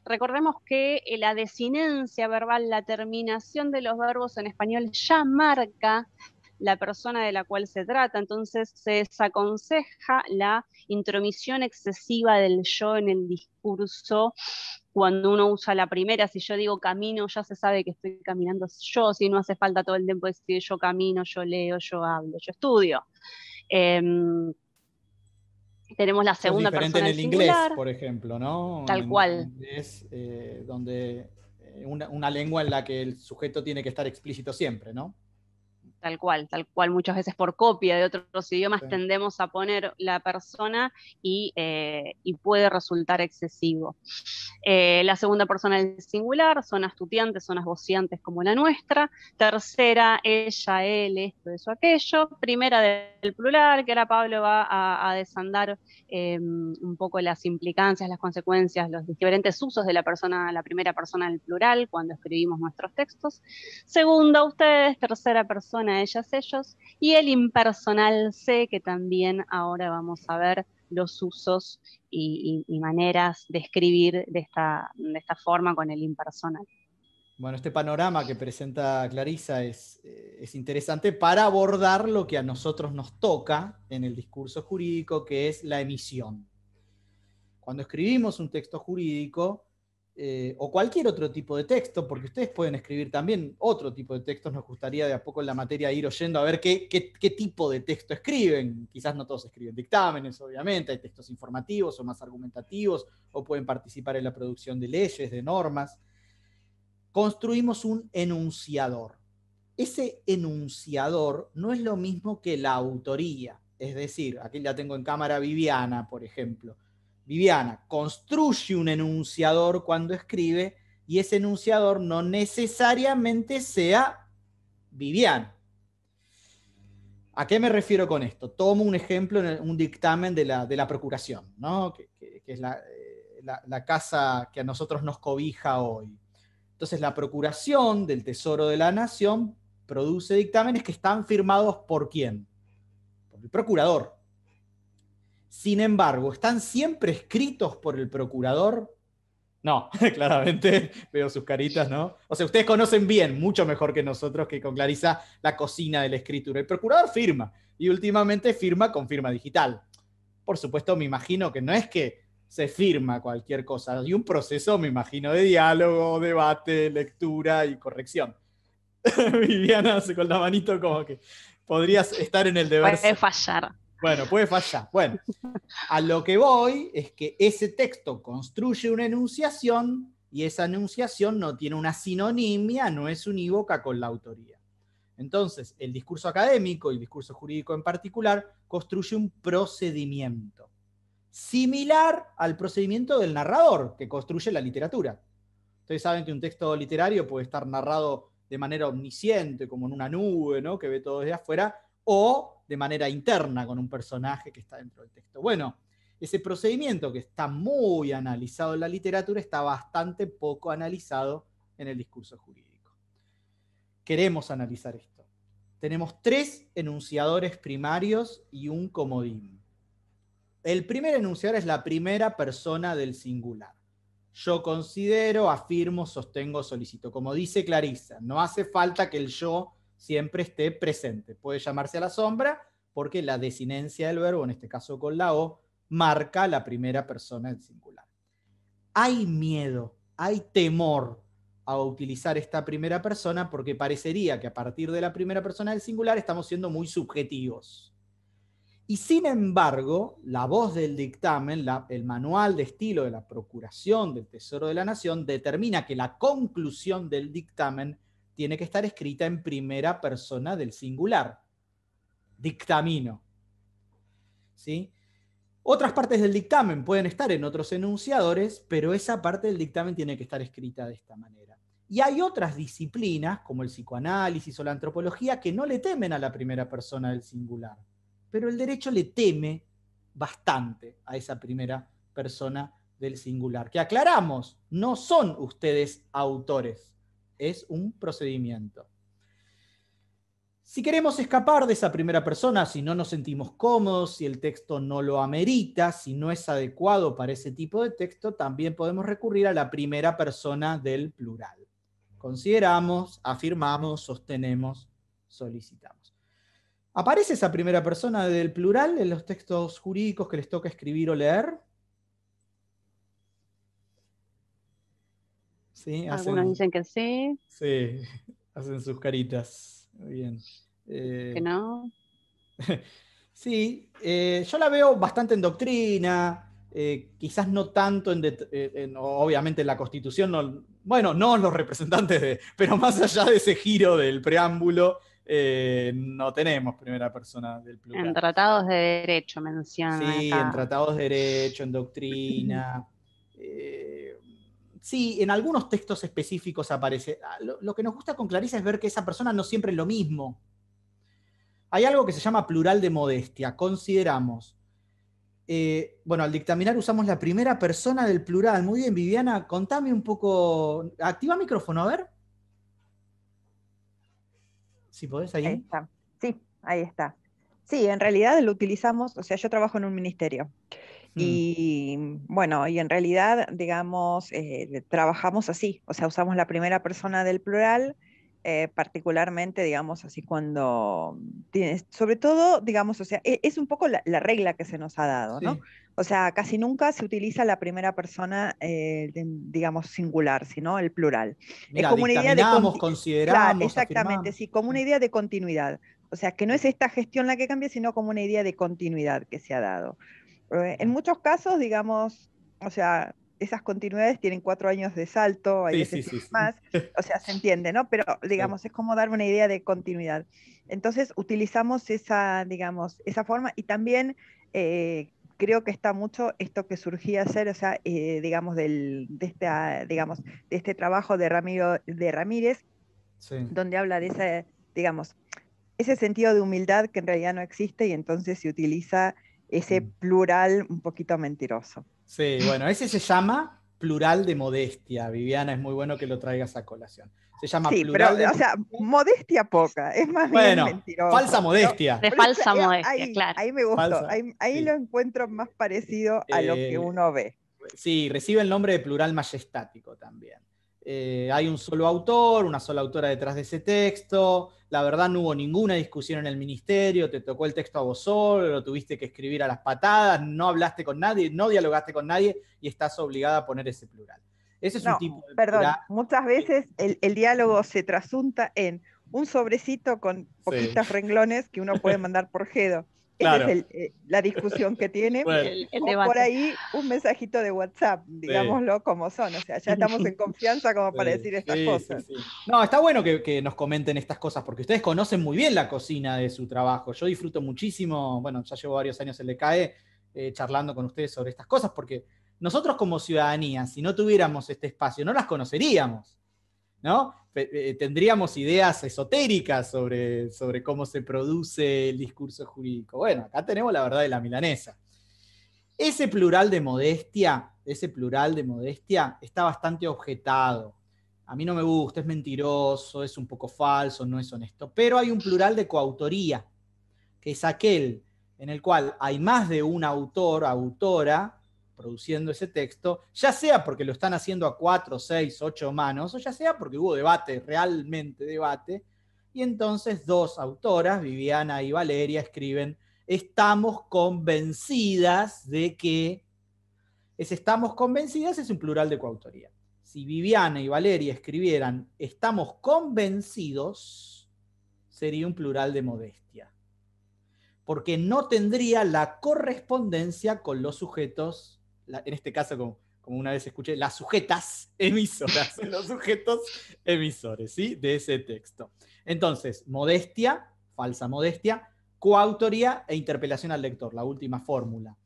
Recordemos que eh, la desinencia verbal, la terminación de los verbos en español ya marca la persona de la cual se trata. Entonces se desaconseja la intromisión excesiva del yo en el discurso cuando uno usa la primera. Si yo digo camino, ya se sabe que estoy caminando yo, si no hace falta todo el tiempo decir yo camino, yo leo, yo hablo, yo estudio. Em, tenemos la segunda en el inglés, por
ejemplo, ¿no? Tal cual. Es eh, donde una, lengua en la que el sujeto tiene que estar explícito siempre, ¿no?
Tal cual, tal cual, muchas veces por copia de otros idiomas tendemos a poner la persona y, eh, puede resultar excesivo. Eh, la segunda persona del singular, son astutiantes, son asbociantes como la nuestra. Tercera, ella, él, esto, eso, aquello. Primera del plural, que ahora Pablo va a, desandar em, un poco las implicancias, las consecuencias, los diferentes usos de la persona, la primera persona del plural cuando escribimos nuestros textos. Segunda, ustedes, tercera persona a ellas ellos, y el impersonal sé que también ahora vamos a ver los usos y, maneras de escribir de esta, de esta forma con el impersonal.
Bueno, este panorama que presenta Clarisa eh, es, interesante para abordar lo que a nosotros nos toca en el discurso jurídico, que es la emisión. Cuando escribimos un texto jurídico, eh, o cualquier otro tipo de texto, porque ustedes pueden escribir también otro tipo de textos, nos gustaría de a poco en la materia ir oyendo a ver qué, qué tipo de texto escriben. Quizás no todos escriben dictámenes, obviamente, hay textos informativos o más argumentativos, o pueden participar en la producción de leyes, de normas. Construimos un enunciador. Ese enunciador no es lo mismo que la autoría, es decir, aquí ya tengo en cámara Viviana, por ejemplo Viviana construye un enunciador cuando escribe y ese enunciador no necesariamente sea Viviana. ¿A qué me refiero con esto? Tomo un ejemplo, en un dictamen de la, Procuración, que, es eh, la casa que a nosotros nos cobija hoy. Entonces, la Procuración del Tesoro de la Nación produce dictámenes que están firmados por quién? Por el procurador. Sin embargo, ¿están siempre escritos por el procurador? No, claramente veo sus caritas, ¿no? O sea, ustedes conocen bien, mucho mejor que nosotros, que con Clarisa, la cocina de la escritura. El procurador firma y últimamente firma con firma digital. Por supuesto, me imagino que no es que se firma cualquier cosa, hay un proceso, me imagino, de diálogo, debate, lectura y corrección. Viviana con la manito como que podrías estar en el deber. Puede fallar. Bueno, puede fallar. Bueno, a lo que voy es que ese texto construye una enunciación y esa enunciación no tiene una sinonimia, no es unívoca con la autoría. Entonces, el discurso académico y el discurso jurídico en particular construye un procedimiento similar al procedimiento del narrador que construye la literatura. Ustedes saben que un texto literario puede estar narrado de manera omnisciente, como en una nube, ¿no? que ve todo desde afuera, o de manera interna con un personaje que está dentro del texto. Bueno, ese procedimiento que está muy analizado en la literatura está bastante poco analizado en el discurso jurídico. Queremos analizar esto. Tenemos tres enunciadores primarios y un comodín. El primer enunciador es la primera persona del singular. Yo considero, afirmo, sostengo, solicito. Como dice Clarissa, no hace falta que el yo siempre esté presente. Puede llamarse a la sombra porque la desinencia del verbo, en este caso con la O, marca la primera persona del singular. Hay miedo, hay temor a utilizar esta primera persona porque parecería que a partir de la primera persona del singular estamos siendo muy subjetivos. Y sin embargo, la voz del dictamen, el manual de estilo de la Procuración del Tesoro de la Nación, determina que la conclusión del dictamen tiene que estar escrita en primera persona del singular. Dictamino. ¿Sí? Otras partes del dictamen pueden estar en otros enunciadores, pero esa parte del dictamen tiene que estar escrita de esta manera. Y hay otras disciplinas, como el psicoanálisis o la antropología, que no le temen a la primera persona del singular, pero el derecho le teme bastante a esa primera persona del singular. Que aclaramos, no son ustedes autores, es un procedimiento. Si queremos escapar de esa primera persona, si no nos sentimos cómodos, si el texto no lo amerita, si no es adecuado para ese tipo de texto, también podemos recurrir a la primera persona del plural. Consideramos, afirmamos, sostenemos, solicitamos. ¿Aparece esa primera persona del plural en los textos jurídicos que les toca escribir o leer? Sí, Algunos dicen que sí. Sí, hacen sus caritas. Muy bien. que eh, no. sí, eh, yo la veo bastante en doctrina, eh, quizás no tanto en, obviamente en la constitución, bueno, no los representantes de, pero más allá de ese giro del preámbulo, no tenemos primera persona del plural. En
tratados de derecho menciona. Sí, en
tratados de derecho, en doctrina. Eh, Sí, en algunos textos específicos aparece. Ah, lo, que nos gusta con Clarisa es ver que esa persona no siempre es lo mismo. Hay algo que se llama plural de modestia. Consideramos. Eh, bueno, al dictaminar usamos la primera persona del plural. Muy bien, Viviana, contame un poco. Activa micrófono, a ver. Si podés, ahí. ahí
está. Sí, ahí está. Sí, en realidad lo utilizamos, o sea, yo trabajo en un ministerio. Mm. Y bueno, y en realidad, digamos, eh, trabajamos así, o sea, usamos la primera persona del plural, eh, particularmente, digamos, así cuando tienes, sobre todo, digamos, o sea, e, es, un poco la, regla que se nos ha dado, ¿no? O sea, casi nunca se utiliza la primera persona, eh, digamos, singular, sino el plural.
es como una idea de consideramos, exactamente,
sí, como una mm. idea de continuidad. O sea, que no es esta gestión la que cambia, sino como una idea de continuidad que se ha dado. Eh, en ah. muchos casos, digamos, o sea, esas continuidades tienen cuatro años de salto, hay veces más, o sea, se entiende, ¿no? Pero digamos, es como dar una idea de continuidad. Entonces, utilizamos esa, digamos, esa forma y también eh, creo que está mucho esto que surgía hacer, o sea, eh, digamos, del, de, digamos, de este trabajo de, Ramiro, de Ramírez, donde habla de ese, digamos, ese sentido de humildad que en realidad no existe y entonces se utiliza ese mm.
plural un poquito mentiroso. Sí, bueno, ese se llama plural de modestia, Viviana, es muy bueno que lo traigas a colación. Se llama sí, plural pero, O sea,
modestia poca, es más bien mentiroso. falsa modestia. de falsa eh, modestia, ahí, claro. Ahí me gustó, ahí, lo encuentro más parecido a lo que eh, uno
ve. Sí, recibe el nombre de plural majestático también. Eh, hay un solo autor, una sola autora detrás de ese texto, la verdad no hubo ninguna discusión en el ministerio, te tocó el texto a vos solo, lo tuviste que escribir a las patadas, no hablaste con nadie, no dialogaste con nadie y estás obligada a poner ese plural. Ese es un tipo de Perdón,
muchas veces el, diálogo se trasunta en un sobrecito con poquitos renglones que uno puede mandar por Gedo es eh, la discusión que tiene. por ahí un mensajito de WhatsApp, digámoslo como son. O sea, ya estamos en confianza como para decir estas cosas.
No, está bueno que, nos comenten estas cosas porque ustedes conocen muy bien la cocina de su trabajo. Yo disfruto muchísimo, bueno, ya llevo varios años en LECAE eh, charlando con ustedes sobre estas cosas porque nosotros como ciudadanía, si no tuviéramos este espacio, no las conoceríamos. ¿no? Eh, tendríamos ideas esotéricas sobre, sobre cómo se produce el discurso jurídico. Bueno, acá tenemos la verdad de la milanesa. Ese plural de modestia, ese plural de modestia está bastante objetado. A mí no me gusta, es mentiroso, es un poco falso, no es honesto. Pero hay un plural de coautoría, que es aquel en el cual hay más de un autor, autora, produciendo ese texto, ya sea porque lo están haciendo a cuatro, seis, ocho manos, o ya sea porque hubo debate, realmente debate, y entonces dos autoras, Viviana y Valeria, escriben, estamos convencidas de que, es estamos convencidas es un plural de coautoría. Si Viviana y Valeria escribieran, estamos convencidos, sería un plural de modestia porque no tendría la correspondencia con los sujetos en este caso, como, una vez escuché, las sujetas emisoras, los sujetos emisores, ¿sí? De ese texto. Entonces, modestia, falsa modestia, coautoría e interpelación al lector, la última fórmula.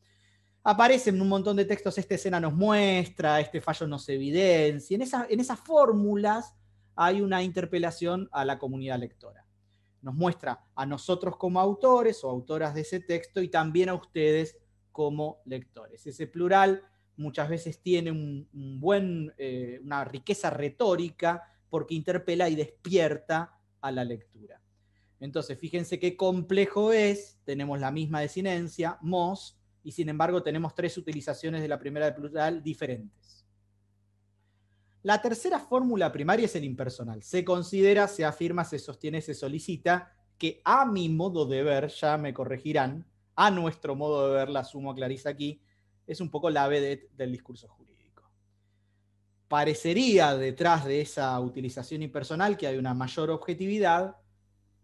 Aparecen un montón de textos, esta escena nos muestra, este fallo nos evidencia. En, esa, en esas fórmulas hay una interpelación a la comunidad lectora. Nos muestra a nosotros como autores o autoras de ese texto y también a ustedes como lectores. Ese plural muchas veces tiene un, buen, eh, una riqueza retórica porque interpela y despierta a la lectura. Entonces, fíjense qué complejo es, tenemos la misma desinencia, mos, y sin embargo tenemos tres utilizaciones de la primera de plural diferentes. La tercera fórmula primaria es el impersonal. Se considera, se afirma, se sostiene, se solicita, que a mi modo de ver, ya me corregirán, a nuestro modo de ver, la sumo a Clarice aquí, es un poco la vedette del discurso jurídico. Parecería detrás de esa utilización impersonal que hay una mayor objetividad,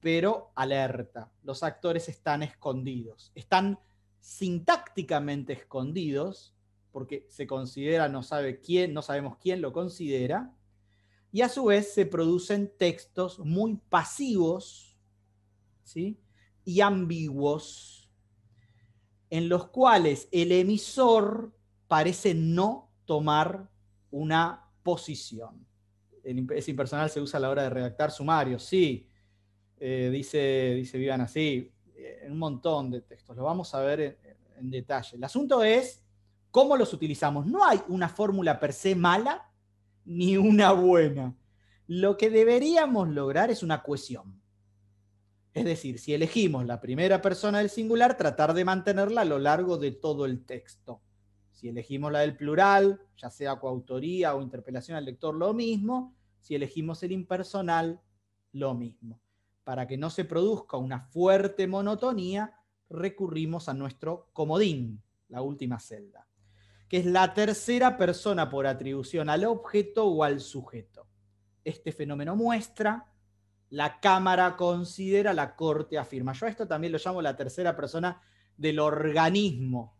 pero alerta, los actores están escondidos, están sintácticamente escondidos, porque se considera, no sabe quién, no sabemos quién lo considera, y a su vez se producen textos muy pasivos ¿sí? y ambiguos en los cuales el emisor parece no tomar una posición. Es impersonal, se usa a la hora de redactar sumarios, sí. Eh, dice, dice Vivan así, eh, en un montón de textos, lo vamos a ver en detalle. El asunto es cómo los utilizamos. No hay una fórmula per se mala ni una buena. Lo que deberíamos lograr es una cohesión es decir, si elegimos la primera persona del singular, tratar de mantenerla a lo largo de todo el texto. Si elegimos la del plural, ya sea coautoría o interpelación al lector, lo mismo. Si elegimos el impersonal, lo mismo. Para que no se produzca una fuerte monotonía, recurrimos a nuestro comodín, la última celda, que es la tercera persona por atribución al objeto o al sujeto. Este fenómeno muestra la Cámara considera, la Corte afirma. Yo a esto también lo llamo la tercera persona del organismo.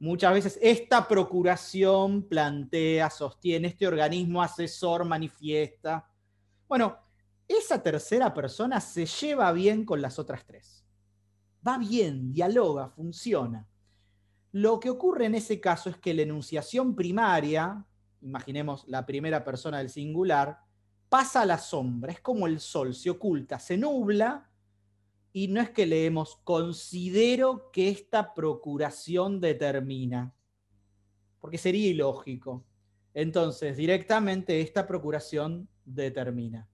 Muchas veces esta procuración plantea, sostiene, este organismo asesor manifiesta. Bueno, esa tercera persona se lleva bien con las otras tres. Va bien, dialoga, funciona. Lo que ocurre en ese caso es que la enunciación primaria, imaginemos la primera persona del singular, pasa a la sombra, es como el sol, se oculta, se nubla, y no es que leemos, considero que esta procuración determina, porque sería ilógico. Entonces, directamente esta procuración determina.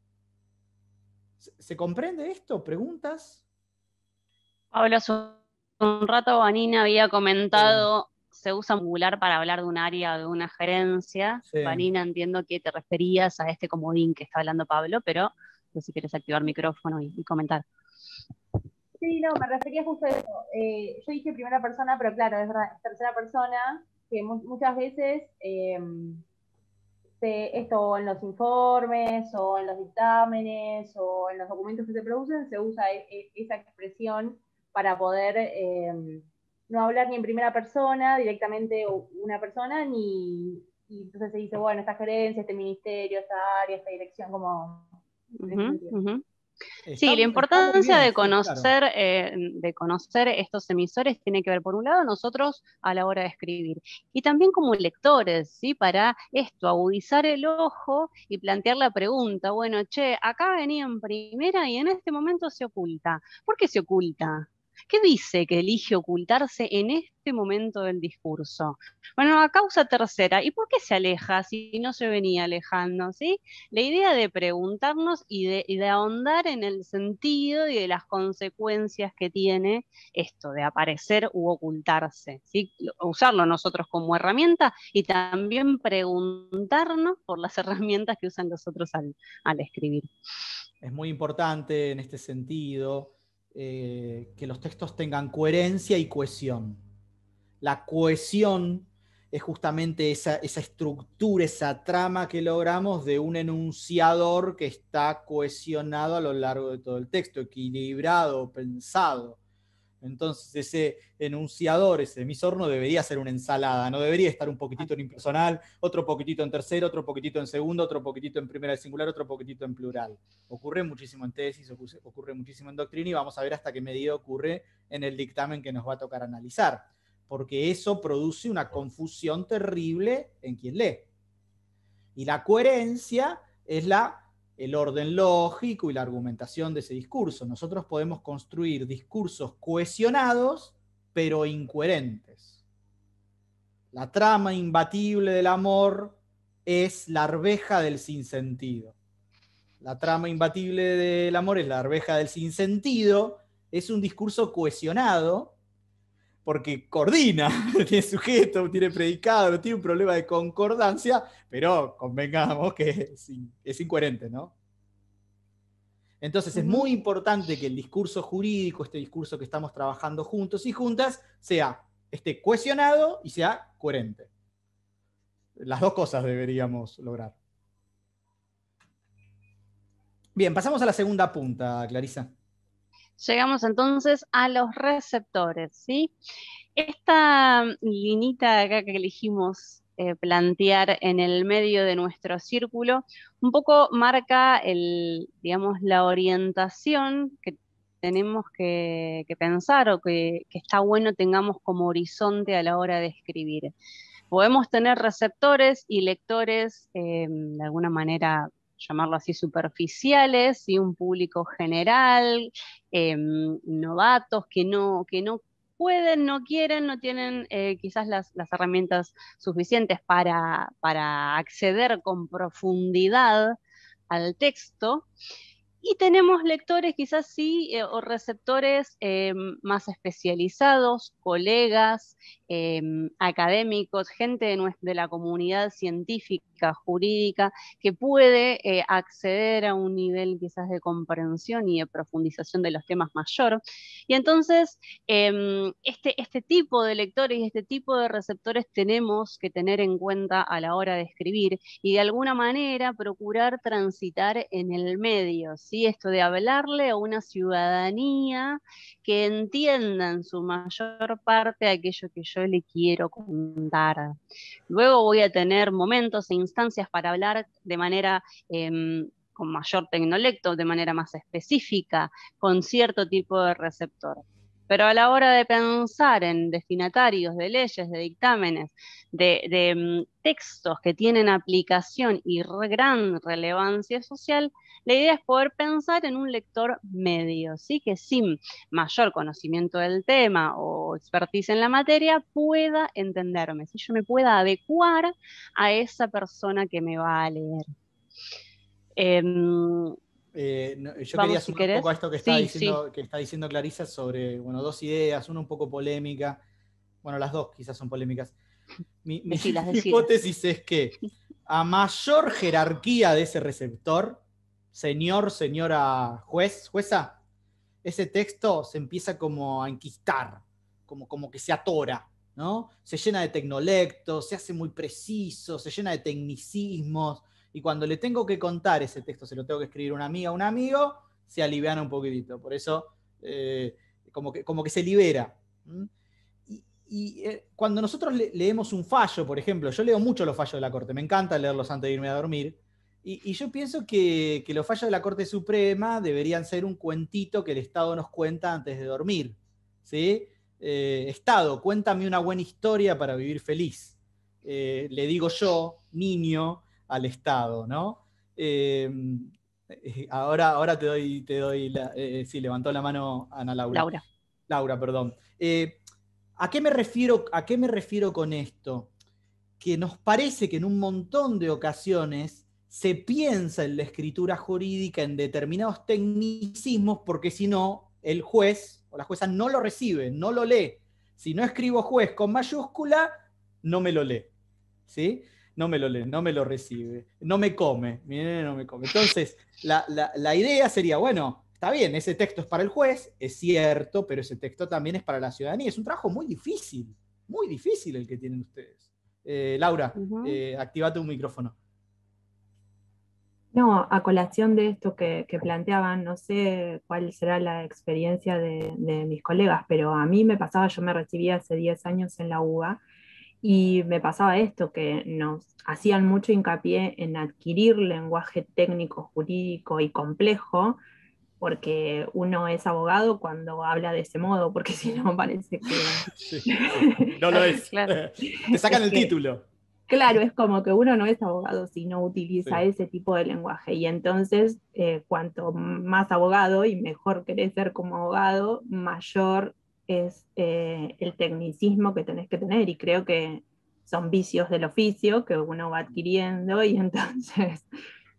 ¿Se comprende esto? ¿Preguntas?
Pablo, hace un rato Vanina había comentado se usa angular para hablar de un área o de una gerencia. Vanina, entiendo que te referías a este comodín que está hablando Pablo, pero no sé si quieres activar micrófono y, comentar. Sí, no, me refería justo a eso. Eh, yo dije primera persona, pero claro, es verdad, tercera persona, que muchas veces eh, esto en los informes o en los dictámenes o en los documentos que se producen se usa e-, e-, esa expresión para poder... Eh, no hablar ni en primera persona, directamente una persona, ni, entonces se dice, bueno, esta gerencia, este ministerio, esta área, esta dirección, como... Sí, la importancia de conocer, eh, de conocer estos emisores tiene que ver, por un lado, nosotros a la hora de escribir y también como lectores, ¿sí? Para esto, agudizar el ojo y plantear la pregunta, bueno, che, acá venía en primera y en este momento se oculta. ¿Por qué se oculta? ¿Qué dice que elige ocultarse en este momento del discurso? Bueno, a causa tercera, ¿y por qué se aleja si no se venía alejando? ¿sí? La idea de preguntarnos y de, ahondar en el sentido y de las consecuencias que tiene esto de aparecer u ocultarse, ¿sí? usarlo nosotros como herramienta y también preguntarnos por las herramientas que usan los otros al escribir.
Es muy importante en este sentido eh, que los textos tengan coherencia y cohesión. La cohesión es justamente esa, esa, estructura, esa trama que logramos de un enunciador que está cohesionado a lo largo de todo el texto, equilibrado, pensado. Entonces ese enunciador, ese emisor no debería ser una ensalada, no debería estar un poquitito en impersonal, otro poquitito en tercero, otro poquitito en segundo, otro poquitito en primera de singular, otro poquitito en plural. Ocurre muchísimo en tesis, ocurre muchísimo en doctrina y vamos a ver hasta qué medida ocurre en el dictamen que nos va a tocar analizar, porque eso produce una confusión terrible en quien lee. Y la coherencia es la el orden lógico y la argumentación de ese discurso. Nosotros podemos construir discursos cohesionados, pero incoherentes. La trama imbatible del amor es la arveja del sinsentido. La trama imbatible del amor es la arveja del sinsentido. Es un discurso cohesionado, porque coordina, tiene sujeto, tiene predicado, tiene un problema de concordancia, pero convengamos que es, incoherente, ¿no? Entonces es muy importante que el discurso jurídico, este discurso que estamos trabajando juntos y juntas, sea esté cohesionado y sea coherente. Las dos cosas deberíamos lograr. Bien, pasamos a la segunda punta, Clarisa.
Llegamos entonces a los receptores, ¿sí? Esta mm, linita acá que elegimos eh, plantear en el medio de nuestro círculo, un poco marca el, digamos, la orientación que tenemos que, pensar o que, está bueno tengamos como horizonte a la hora de escribir podemos tener receptores y lectores eh, de alguna manera llamarlo así, superficiales y un público general, em, novatos que no, que no pueden, no quieren, no tienen eh, quizás las, herramientas suficientes para, acceder con profundidad al texto. Y tenemos lectores quizás sí, eh, o receptores em, más especializados, colegas, em, académicos, gente de, la comunidad científica jurídica, que puede eh, acceder a un nivel quizás de comprensión y de profundización de los temas mayor. Y entonces, em, este, este tipo de lectores y este tipo de receptores tenemos que tener en cuenta a la hora de escribir y de alguna manera procurar transitar en el medio, ¿sí? Esto de hablarle a una ciudadanía que entienda en su mayor parte aquello que yo le quiero contar. Luego voy a tener momentos e instancias para hablar de manera em, con mayor tecnolecto, de manera más específica, con cierto tipo de receptor. Pero a la hora de pensar en destinatarios de leyes, de dictámenes, de, mm, textos que tienen aplicación y gran relevancia social, la idea es poder pensar en un lector medio, ¿sí? que sin mayor conocimiento del tema o expertise en la materia pueda entenderme, si yo me pueda adecuar a esa persona que me va a leer.
Em, eh, yo quería sumar un poco a esto que está, diciendo, que está diciendo Clarisa sobre, bueno, dos ideas, una un poco polémica, bueno, las dos quizás son polémicas. Mi, hipótesis es que a mayor jerarquía de ese receptor, señor, señora juez, jueza, ese texto se empieza como a enquistar, como, como que se atora, ¿no? Se llena de tecnolectos, se hace muy preciso, se llena de tecnicismos, y cuando le tengo que contar ese texto, se lo tengo que escribir a una amiga, a un amigo, se aliviana un poquitito. Por eso, eh, como, que, como que se libera. Y, eh, cuando nosotros leemos un fallo, por ejemplo, yo leo mucho los fallos de la Corte, me encanta leerlos antes de irme a dormir. Y, yo pienso que, los fallos de la Corte Suprema deberían ser un cuentito que el Estado nos cuenta antes de dormir. Eh, Estado, cuéntame una buena historia para vivir feliz. le digo yo, niño, al Estado, ¿no? Em, eh, ahora, ahora te doy, te doy la, eh, eh, sí, levantó la mano Ana Laura. Laura. Laura, perdón. ¿a, qué me refiero, ¿A qué me refiero con esto? Que nos parece que en un montón de ocasiones se piensa en la escritura jurídica en determinados tecnicismos porque si no, el juez o la jueza no lo recibe, no lo lee. Si no escribo juez con mayúscula, no me lo lee. ¿Sí? no me lo lee, no me lo recibe, no me come, no me come. Entonces, la, la, la idea sería, bueno, está bien, ese texto es para el juez, es cierto, pero ese texto también es para la ciudadanía. Es un trabajo muy difícil, muy difícil el que tienen ustedes. Eh, Laura, eh, activa tu micrófono.
No, a colación de esto que, planteaban, no sé cuál será la experiencia de, de, mis colegas, pero a mí me pasaba, yo me recibí hace 10 años en la UBA y me pasaba esto, que nos hacían mucho hincapié en adquirir lenguaje técnico, jurídico y complejo, porque uno es abogado cuando habla de ese modo, porque si no parece que...
Sí. No lo es. Claro. Te sacan el este, título.
Claro, es como que uno no es abogado si no utiliza ese tipo de lenguaje. Y entonces, eh, cuanto más abogado y mejor querés ser como abogado, mayor es eh, el tecnicismo que tenés que tener y creo que son vicios del oficio que uno va adquiriendo y entonces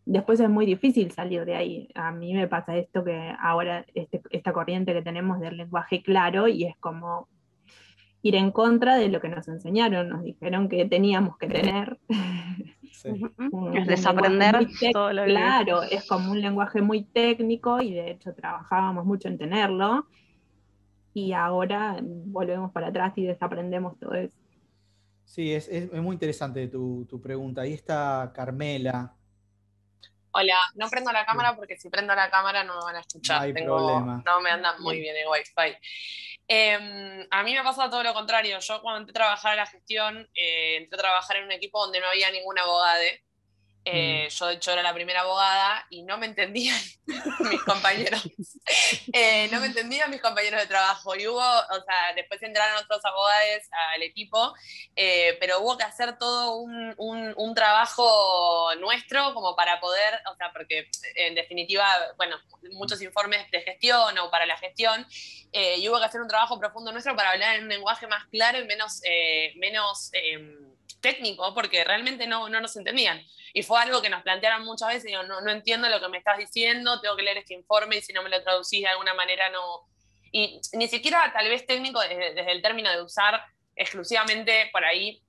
después es muy difícil salir de ahí. A mí me pasa esto que ahora, este, esta corriente que tenemos del lenguaje claro y es como ir en contra de lo que nos enseñaron, nos dijeron que teníamos que tener.
es desaprender
Claro, es como un lenguaje muy técnico y de hecho trabajábamos mucho en tenerlo y ahora volvemos para atrás y desaprendemos todo eso.
Sí, es, muy interesante tu, pregunta. Ahí está Carmela.
Hola, no prendo la cámara porque si prendo la cámara no me van a escuchar. No, no me anda muy bien el wifi. Eh, a mí me pasa todo lo contrario. Yo cuando entré a trabajar a la gestión, eh, entré a trabajar en un equipo donde no había ningún abogado. Mm. Eh, yo, de hecho, era la primera abogada y no me entendían mis compañeros. Eh, no me entendían mis compañeros de trabajo. Y hubo, o sea, después entraron otros abogados al equipo, eh, pero hubo que hacer todo un, trabajo nuestro como para poder, o sea, porque en definitiva, bueno, muchos informes de gestión o para la gestión, y hubo que hacer un trabajo profundo nuestro para hablar en un lenguaje más claro y menos. menos em, técnico porque realmente no, no nos entendían. Y fue algo que nos plantearon muchas veces, no, no entiendo lo que me estás diciendo, tengo que leer este informe y si no me lo traducís de alguna manera no... Y ni siquiera tal vez técnico desde, desde el término de usar exclusivamente por ahí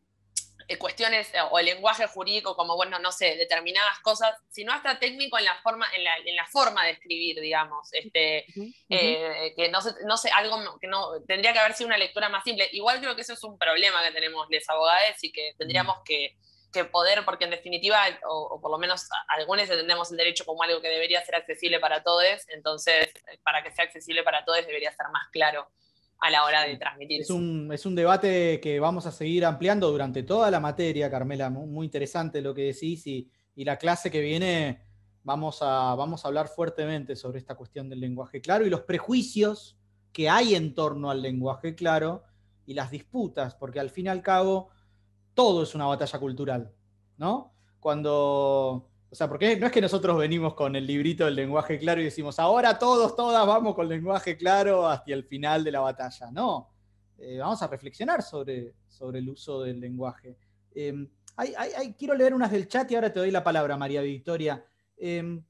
eh, cuestiones eh, o el lenguaje jurídico, como, bueno, no sé, determinadas cosas, sino hasta técnico en la forma, en la, en la forma de escribir, digamos, este, eh, que no sé, no sé, algo que no, tendría que haber sido una lectura más simple. Igual creo que eso es un problema que tenemos les abogados y que mm. tendríamos que, que poder, porque en definitiva, o, o, por lo menos algunos entendemos el derecho como algo que debería ser accesible para todos, entonces para que sea accesible para todos debería ser más claro a la hora de transmitir. Es un,
es un debate que vamos a seguir ampliando durante toda la materia, Carmela. Muy interesante lo que decís y, la clase que viene vamos a, vamos a hablar fuertemente sobre esta cuestión del lenguaje claro y los prejuicios que hay en torno al lenguaje claro y las disputas, porque al fin y al cabo todo es una batalla cultural, ¿no? Cuando o sea, porque no es que nosotros venimos con el librito del lenguaje claro y decimos, ahora todos, todas vamos con lenguaje claro hasta el final de la batalla. No, eh, vamos a reflexionar sobre, sobre el uso del lenguaje. Em, quiero leer unas del chat y ahora te doy la palabra, María Victoria. Em,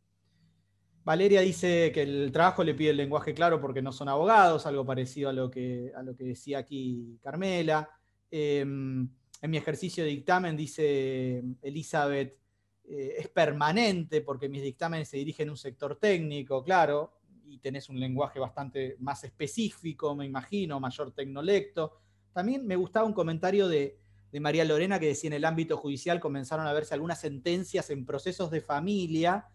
Valeria dice que el trabajo le pide el lenguaje claro porque no son abogados, algo parecido a lo que, a lo que decía aquí Carmela. Em, en mi ejercicio de dictamen, dice Elizabeth, eh, es permanente porque mis dictámenes se dirigen a un sector técnico, claro, y tenés un lenguaje bastante más específico, me imagino, mayor tecnolecto. También me gustaba un comentario de, María Lorena que decía en el ámbito judicial comenzaron a verse algunas sentencias en procesos de familia,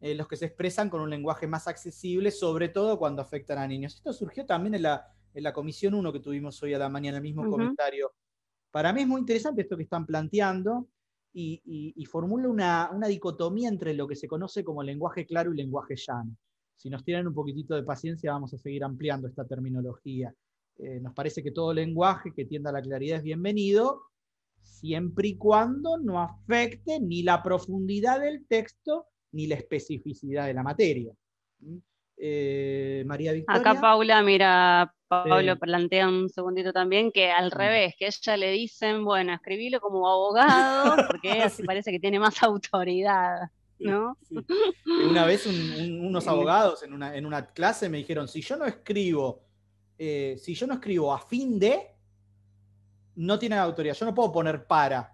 en eh, los que se expresan con un lenguaje más accesible, sobre todo cuando afectan a niños. Esto surgió también en la, comisión 1 que tuvimos hoy a la mañana, el mismo comentario. Para mí es muy interesante esto que están planteando y, formula una, dicotomía entre lo que se conoce como lenguaje claro y lenguaje llano. Si nos tienen un poquitito de paciencia, vamos a seguir ampliando esta terminología. Eh, nos parece que todo lenguaje que tienda a la claridad es bienvenido, siempre y cuando no afecte ni la profundidad del texto ni la especificidad de la materia. ¿Mm? Eh, María Victoria. Acá
Paula, mira, Pablo plantea un segundito también que al revés, que ella le dicen, bueno, escribilo como abogado, porque así parece que tiene más autoridad.
¿No? Una vez unos abogados en una, clase me dijeron, si yo no escribo, eh, si yo no escribo a fin de, no tiene autoridad, yo no puedo poner para,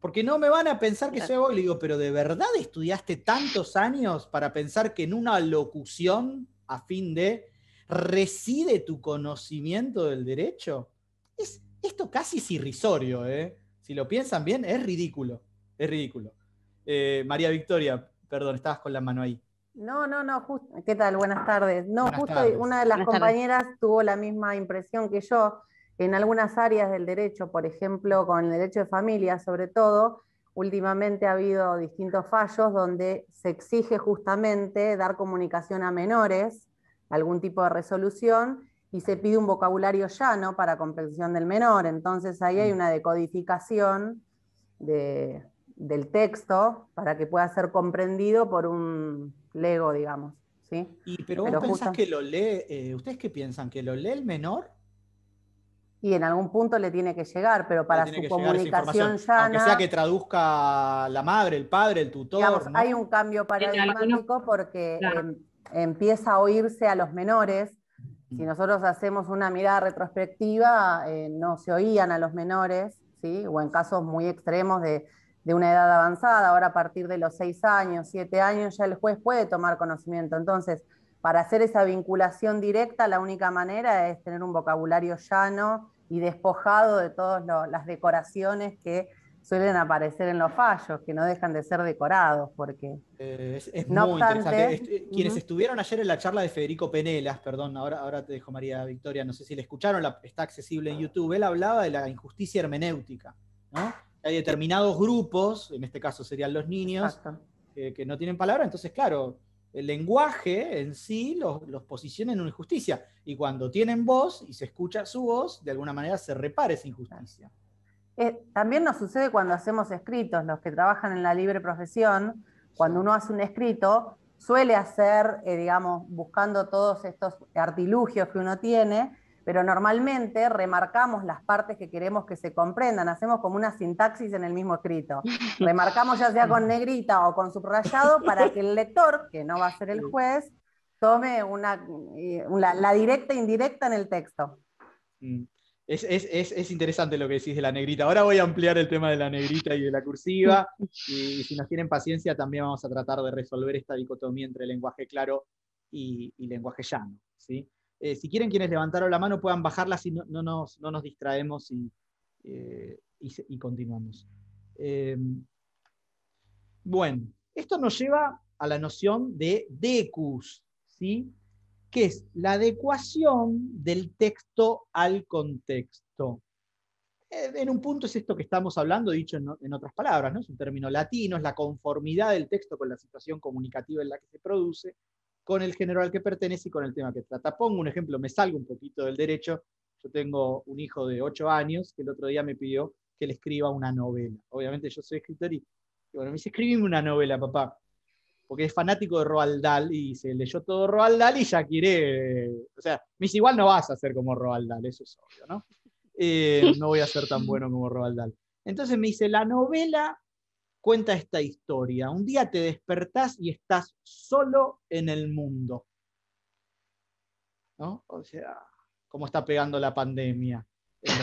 porque no me van a pensar que soy abogado. Le digo, pero ¿de verdad estudiaste tantos años para pensar que en una locución a fin de reside tu conocimiento del derecho? Es, esto casi es irrisorio, ¿eh? Si lo piensan bien, es ridículo, es ridículo. Eh, María Victoria, perdón, estabas con la mano ahí.
No, no, no, justo. ¿Qué tal? Buenas tardes. No, justo una de las compañeras tuvo la misma impresión que yo en algunas áreas del derecho, por ejemplo, con el derecho de familia, sobre todo, últimamente ha habido distintos fallos donde se exige justamente dar comunicación a menores algún tipo de resolución y se pide un vocabulario llano para comprensión del menor. Entonces ahí hay mm. una decodificación de, del texto para que pueda ser comprendido por un lego, digamos. ¿sí? pero,
que lo lee, eh, ¿ustedes qué piensan? ¿Que lo lee el menor?
Y en algún punto le tiene que llegar, pero para su comunicación llana. Aunque sea que
traduzca la madre, el padre, el tutor. Hay
un cambio paradigmático porque em, empieza a oírse a los menores. Si mm. nosotros hacemos una mirada retrospectiva, eh, no se oían a los menores, ¿sí? o en casos muy extremos de, de una edad avanzada, ahora a partir de los seis años, siete años, ya el juez puede tomar conocimiento. Entonces, para hacer esa vinculación directa, la única manera es tener un vocabulario llano y despojado de todas las decoraciones que suelen aparecer en los fallos, que no dejan de ser decorados, porque...
Eh, es, muy interesante. Este, este, quienes estuvieron ayer en la charla de Federico Penelas, perdón, ahora, ahora te dejo María Victoria, no sé si la escucharon, está accesible en YouTube, él hablaba de la injusticia hermenéutica, ¿no? Hay determinados grupos, en este caso serían los niños, que no tienen palabra, entonces claro, el lenguaje en sí los, los, posiciona en una injusticia. Y cuando tienen voz y se escucha su voz, de alguna manera se repara esa injusticia.
Eh, también nos sucede cuando hacemos escritos, los que trabajan en la libre profesión, cuando uno hace un escrito, suele hacer, eh, digamos, buscando todos estos artilugios que uno tiene, pero normalmente remarcamos las partes que queremos que se comprendan, hacemos como una sintaxis en el mismo escrito. Remarcamos ya sea con negrita o con subrayado para que el lector, que no va a ser el juez, tome una, eh, la, la directa e indirecta en el texto.
Sí. Es, interesante lo que decís de la negrita. Ahora voy a ampliar el tema de la negrita y de la cursiva. Y, si nos tienen paciencia, también vamos a tratar de resolver esta dicotomía entre lenguaje claro y, lenguaje llano. Eh, si quieren quienes levantaron la mano, puedan bajarla si no, no, nos, distraemos y, eh, continuamos. Eh, bueno, esto nos lleva a la noción de decus. ¿sí? que es la adecuación del texto al contexto. Eh, en un punto es esto que estamos hablando, dicho en, otras palabras, es un término latino, es la conformidad del texto con la situación comunicativa en la que se produce, con el género al que pertenece y con el tema que trata. Pongo un ejemplo, me salgo un poquito del derecho. Yo tengo un hijo de 8 años que el otro día me pidió que le escriba una novela. Obviamente yo soy escritor y, bueno, me dice, escríbeme una novela, papá porque es fanático de Roald Dahl y se leyó todo Roald Dahl y ya quiere, o sea, me igual no vas a ser como Roald Dahl, eso es obvio, ¿no? Eh, no voy a ser tan bueno como Roald Dahl. Entonces me dice, la novela cuenta esta historia. Un día te despertás y estás solo en el mundo. ¿No? O sea, cómo está pegando la pandemia en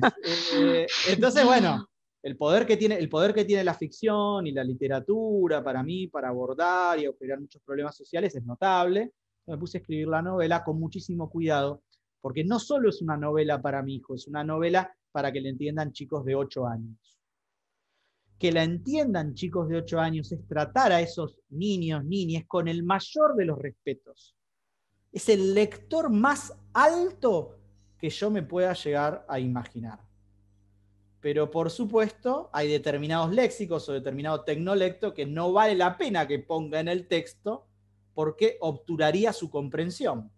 las, eh, entonces, bueno, el poder, que tiene, el poder que tiene la ficción y la literatura para mí, para abordar y operar muchos problemas sociales es notable. Me puse a escribir la novela con muchísimo cuidado, porque no solo es una novela para mi hijo, es una novela para que la entiendan chicos de 8 años. Que la entiendan chicos de 8 años es tratar a esos niños, niñas con el mayor de los respetos. Es el lector más alto que yo me pueda llegar a imaginar pero por supuesto hay determinados léxicos o determinado tecnolecto que no vale la pena que ponga en el texto porque obturaría su comprensión.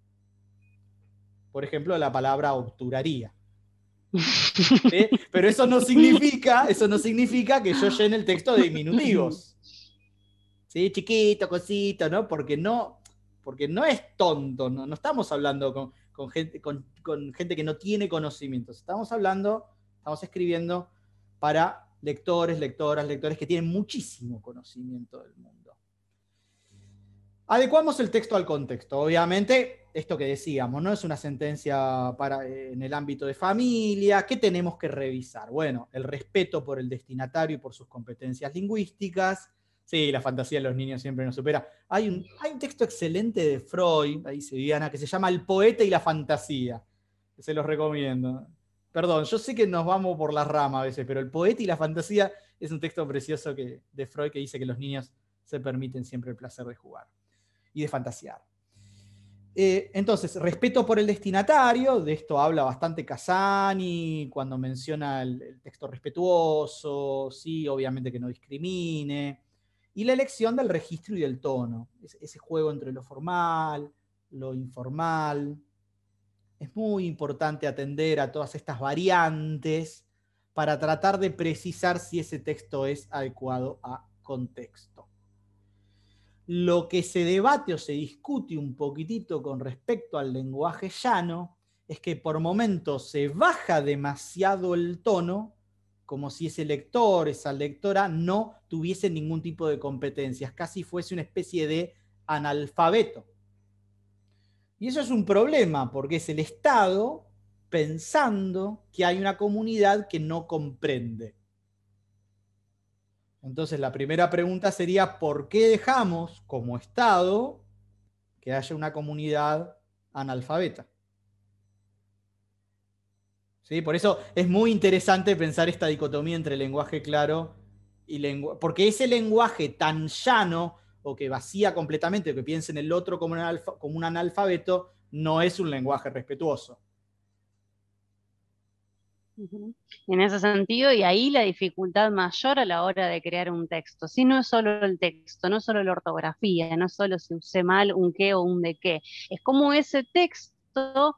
Por ejemplo, la palabra obturaría. Pero eso no significa, eso no significa que yo llene el texto de diminutivos. ¿Sí? Chiquito, cosito, ¿no? Porque no, porque no es tonto, no, estamos hablando con, gente, con gente que no tiene conocimientos, estamos hablando Estamos escribiendo para lectores, lectoras, lectores que tienen muchísimo conocimiento del mundo. Adecuamos el texto al contexto. Obviamente, esto que decíamos, ¿no? Es una sentencia para, en el ámbito de familia. ¿Qué tenemos que revisar? Bueno, el respeto por el destinatario y por sus competencias lingüísticas. Sí, la fantasía de los niños siempre nos supera. Hay un, hay un texto excelente de Freud, ahí se Diana, que se llama El poeta y la fantasía. Se los recomiendo. Perdón, yo sé que nos vamos por las ramas a veces, pero el poeta y la fantasía es un texto precioso que, de Freud que dice que los niños se permiten siempre el placer de jugar y de fantasear. Eh, entonces, respeto por el destinatario, de esto habla bastante Casani cuando menciona el, texto respetuoso, sí, obviamente que no discrimine, y la elección del registro y del tono, ese juego entre lo formal, lo informal, es muy importante atender a todas estas variantes para tratar de precisar si ese texto es adecuado a contexto. Lo que se debate o se discute un poquitito con respecto al lenguaje llano es que por momentos se baja demasiado el tono, como si ese lector, esa lectora, no tuviese ningún tipo de competencias, casi fuese una especie de analfabeto y eso es un problema, porque es el Estado pensando que hay una comunidad que no comprende. Entonces, la primera pregunta sería, ¿por qué dejamos como Estado que haya una comunidad analfabeta? ¿Sí? Por eso es muy interesante pensar esta dicotomía entre lenguaje claro y lenguaje, porque ese lenguaje tan llano o que vacía completamente, o que piensa en el otro como un, como un analfabeto, no es un lenguaje respetuoso. En ese sentido,
y ahí la dificultad mayor a la hora de crear un texto. Si no es solo el texto, no es solo la ortografía, no es solo si usé mal un qué o un de qué, es como ese texto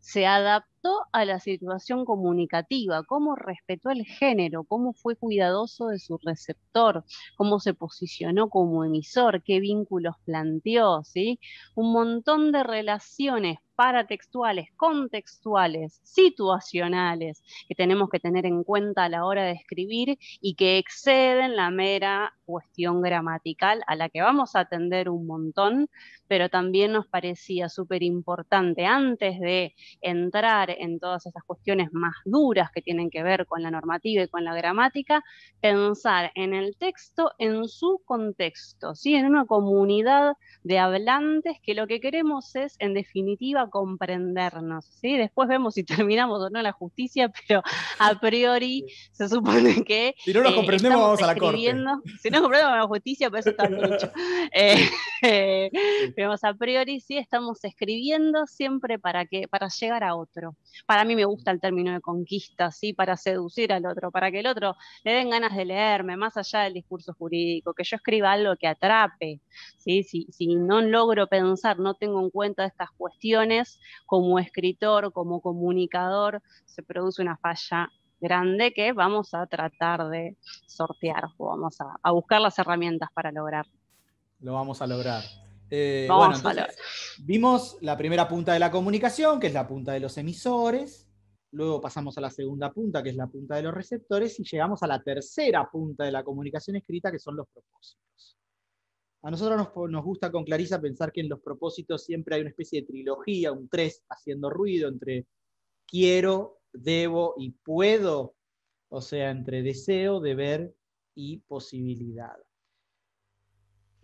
se adaptó a la situación comunicativa, cómo respetó el género, cómo fue cuidadoso de su receptor, cómo se posicionó como emisor, qué vínculos planteó, ¿sí? Un montón de relaciones paratextuales, contextuales, situacionales que tenemos que tener en cuenta a la hora de escribir y que exceden la mera cuestión gramatical a la que vamos a atender un montón pero también nos parecía súper importante antes de entrar en todas esas cuestiones más duras que tienen que ver con la normativa y con la gramática, pensar en el texto en su contexto, ¿sí? en una comunidad de hablantes que lo que queremos es, en definitiva, comprendernos. ¿sí? Después vemos si terminamos o no la justicia, pero a priori se supone que... Si no nos eh, comprendemos, vamos a la corte. Si no comprendemos la justicia, pues eso está mucho. Digamos, a priori sí estamos escribiendo siempre para, que, para llegar a otro. Para mí me gusta el término de conquista, ¿sí? para seducir al otro, para que el otro le den ganas de leerme, más allá del discurso jurídico, que yo escriba algo que atrape. ¿sí? Si, si no logro pensar, no tengo en cuenta estas cuestiones, como escritor, como comunicador, se produce una falla grande que vamos a tratar de sortear vamos a buscar las herramientas para
lograr. Lo vamos a lograr. Eh, vimos la primera punta de la comunicación, que es la punta de los emisores, luego pasamos a la segunda punta, que es la punta de los receptores, y llegamos a la tercera punta de la comunicación escrita, que son los propósitos. A nosotros nos, gusta con Clarisa pensar que en los propósitos siempre hay una especie de trilogía, un tres haciendo ruido entre quiero, debo y puedo, o sea, entre deseo, deber y posibilidad.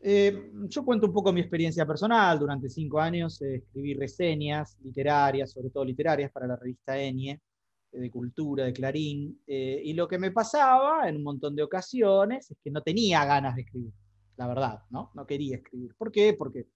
Eh, yo cuento un poco mi experiencia personal. Durante cinco años eh, escribí reseñas literarias, sobre todo literarias, para la revista Enie, eh, de cultura, de Clarín. y lo que me pasaba en un montón de ocasiones es que no tenía ganas de escribir, la verdad, ¿no? No quería escribir. ¿Por qué? Porque,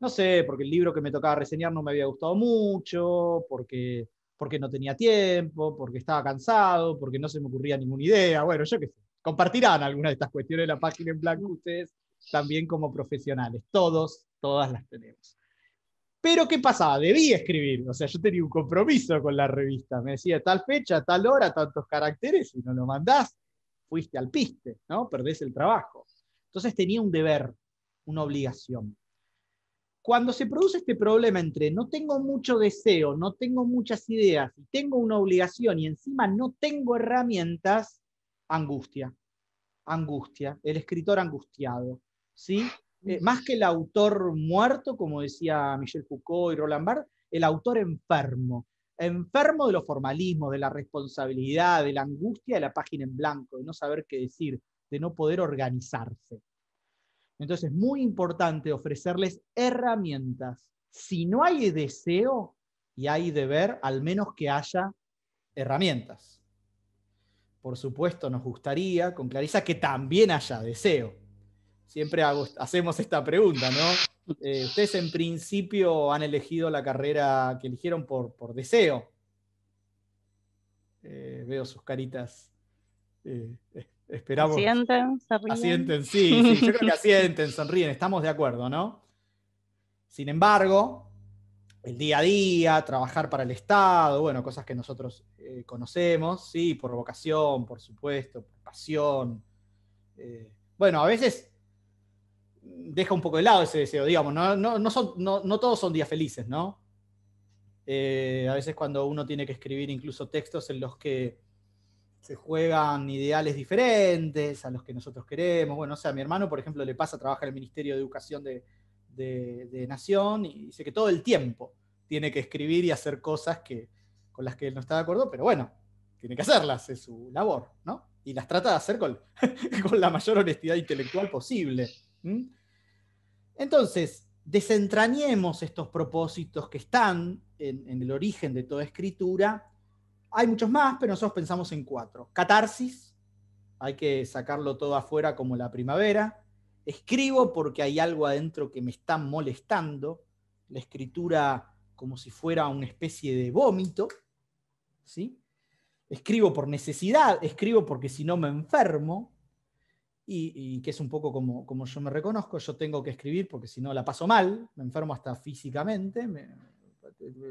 no sé, porque el libro que me tocaba reseñar no me había gustado mucho, porque, porque no tenía tiempo, porque estaba cansado, porque no se me ocurría ninguna idea. Bueno, yo qué sé. Compartirán algunas de estas cuestiones En la página en blanco ustedes también como profesionales. Todos, todas las tenemos. Pero ¿qué pasaba? Debía escribir, o sea, yo tenía un compromiso con la revista, me decía tal fecha, tal hora, tantos caracteres, si no lo mandás, fuiste al piste, ¿no? Perdés el trabajo. Entonces tenía un deber, una obligación. Cuando se produce este problema entre no tengo mucho deseo, no tengo muchas ideas, y tengo una obligación y encima no tengo herramientas, angustia, angustia, el escritor angustiado. ¿sí? Eh, más que el autor muerto, como decía Michel Foucault y Roland Barthes, el autor enfermo, enfermo de los formalismos, de la responsabilidad, de la angustia de la página en blanco, de no saber qué decir, de no poder organizarse. Entonces es muy importante ofrecerles herramientas. Si no hay deseo y hay deber, al menos que haya herramientas. Por supuesto, nos gustaría con Clarisa que también haya deseo, siempre hacemos esta pregunta, ¿no? Eh, ustedes en principio han elegido la carrera que eligieron por, por deseo. Eh, veo sus caritas. Eh, esperamos. Asienten, sonríen. Asienten, sí, sí, yo creo que asienten, sonríen, estamos de acuerdo, ¿no? Sin embargo, el día a día, trabajar para el Estado, bueno, cosas que nosotros conocemos, sí, por vocación, por supuesto, por pasión. bueno, a veces deja un poco de lado ese deseo, digamos, no, no todos son días felices, ¿no? Eh, a veces cuando uno tiene que escribir incluso textos en los que se juegan ideales diferentes a los que nosotros queremos. Bueno, o sea, mi hermano, por ejemplo, le pasa, trabaja en el Ministerio de Educación de, Nación y dice que todo el tiempo tiene que escribir y hacer cosas con las que él no está de acuerdo, pero bueno, tiene que hacerlas, es su labor, ¿no? Y las trata de hacer con la mayor honestidad intelectual posible. ¿Mm? Entonces, desentrañemos estos propósitos que están en, el origen de toda escritura. Hay muchos más, pero nosotros pensamos en cuatro. Catarsis, hay que sacarlo todo afuera como la primavera. Escribo porque hay algo adentro que me está molestando. La escritura como si fuera una especie de vómito. ¿sí? Escribo por necesidad, escribo porque si no me enfermo y, que es un poco como, como yo me reconozco, yo tengo que escribir porque si no la paso mal, me enfermo hasta físicamente,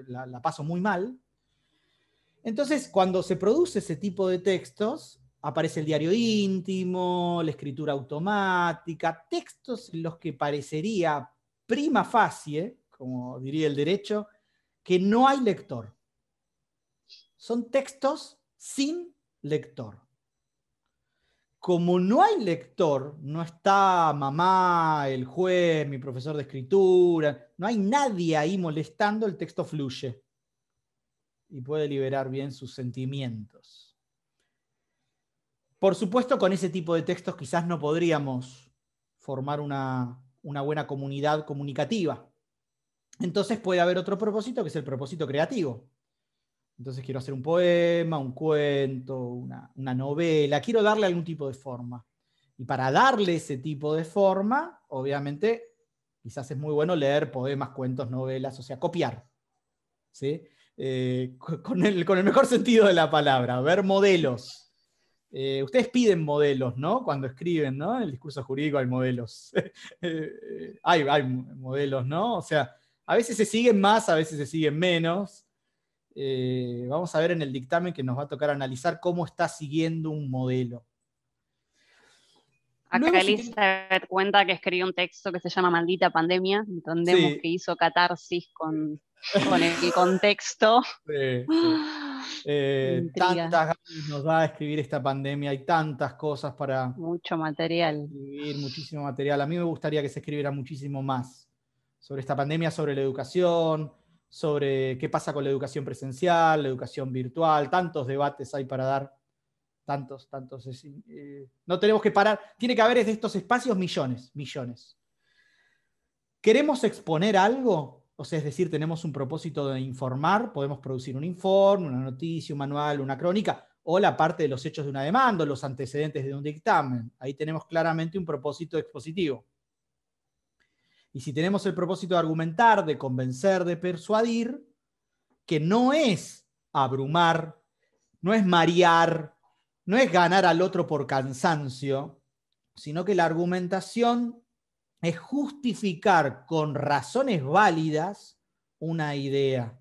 la, la paso muy mal. Entonces, cuando se produce ese tipo de textos, aparece el diario íntimo, la escritura automática, textos en los que parecería prima facie, como diría el derecho, que no hay lector. Son textos sin lector como no hay lector, no está mamá, el juez, mi profesor de escritura, no hay nadie ahí molestando, el texto fluye y puede liberar bien sus sentimientos. Por supuesto, con ese tipo de textos quizás no podríamos formar una, buena comunidad comunicativa. Entonces puede haber otro propósito que es el propósito creativo. Entonces quiero hacer un poema, un cuento, una, novela, quiero darle algún tipo de forma. Y para darle ese tipo de forma, obviamente, quizás es muy bueno leer poemas, cuentos, novelas, o sea, copiar. Eh, con, el, mejor sentido de la palabra, ver modelos. Eh, ustedes piden modelos, ¿no? Cuando escriben, ¿no? En el discurso jurídico hay modelos. Eh, hay, hay modelos, ¿no? O sea, a veces se siguen más, a veces se siguen menos. Eh, vamos a ver en el dictamen que nos va a tocar analizar cómo está siguiendo un modelo.
Acá cuenta que escribió un texto que se llama Maldita Pandemia. Entendemos que hizo catarsis con,
el contexto. Ah, eh, tantas nos va a escribir esta pandemia. Hay tantas cosas para. Mucho material. Escribir, muchísimo material. A mí me gustaría que se escribiera muchísimo más sobre esta pandemia, sobre la educación, sobre qué pasa con la educación presencial, la educación virtual, tantos debates hay para dar, tantos, tantos. Eh, no tenemos que parar, tiene que haber de estos espacios millones, millones. ¿Queremos exponer algo? O sea, es decir, tenemos un propósito de informar, podemos producir un informe, una noticia, un manual, una crónica, o la parte de los hechos de una demanda, los antecedentes de un dictamen. Ahí tenemos claramente un propósito expositivo. Y si tenemos el propósito de argumentar, de convencer, de persuadir, que no es abrumar, no es marear, no es ganar al otro por cansancio, sino que la argumentación es justificar con razones válidas una idea.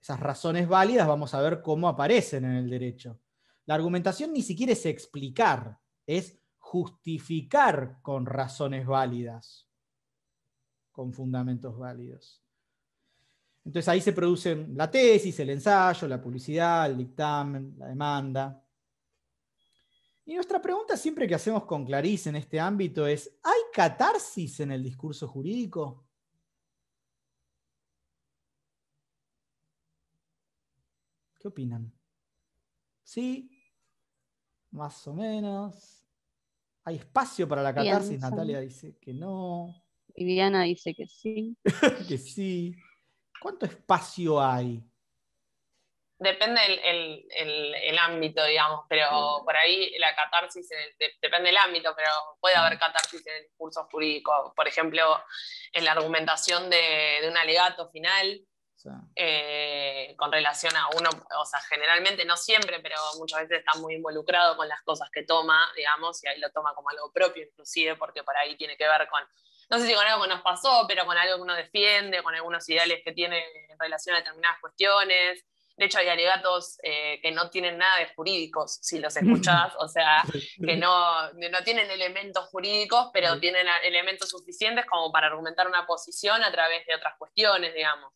Esas razones válidas vamos a ver cómo aparecen en el derecho. La argumentación ni siquiera es explicar, es justificar con razones válidas con fundamentos válidos. Entonces ahí se producen la tesis, el ensayo, la publicidad, el dictamen, la demanda. Y nuestra pregunta siempre que hacemos con Clarice en este ámbito es, ¿hay catarsis en el discurso jurídico? ¿Qué opinan? ¿Sí? ¿Más o menos? ¿Hay espacio para la catarsis? Natalia dice que no. Y Diana dice que sí. que sí. ¿Cuánto espacio hay?
Depende el, ámbito, digamos, pero por ahí la catarsis, eh, depende del ámbito, pero puede haber catarsis en el discurso jurídico. Por ejemplo, en la argumentación de, un alegato final, eh, con relación a uno, o sea, generalmente, no siempre, pero muchas veces está muy involucrado con las cosas que toma, digamos, y ahí lo toma como algo propio, inclusive, porque por ahí tiene que ver con no sé si con algo que nos pasó, pero con algo que uno defiende, con algunos ideales que tiene en relación a determinadas cuestiones. De hecho, hay alegatos eh, que no tienen nada de jurídicos, si los escuchás, o sea, que no, no tienen elementos jurídicos, pero tienen elementos suficientes como para argumentar una posición a través de otras cuestiones, digamos.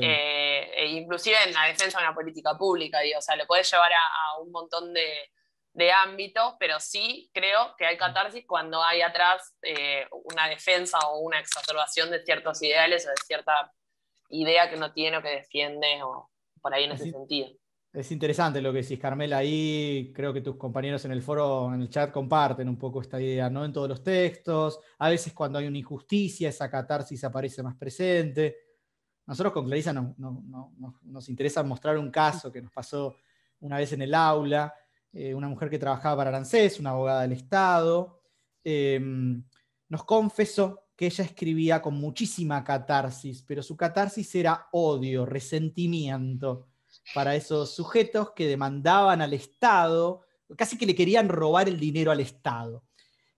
Eh, e inclusive en la defensa de una política pública, digo, o sea, lo puedes llevar a un montón de, de ámbito, pero sí creo que hay catarsis cuando hay atrás eh, una defensa o una exacerbación de ciertos ideales o de cierta idea que no tiene o que defiende o por ahí en ese sentido.
Es interesante lo que decís, Carmela. Ahí creo que tus compañeros en el foro, en el chat, comparten un poco esta idea, ¿no? En todos los textos. A veces cuando hay una injusticia, esa catarsis aparece más presente. Nosotros con Clarisa nos interesa mostrar un caso que nos pasó una vez en el aula, eh, una mujer que trabajaba para Arancés, una abogada del Estado, eh, nos confesó que ella escribía con muchísima catarsis, pero su catarsis era odio, resentimiento para esos sujetos que demandaban al Estado, casi que le querían robar el dinero al Estado.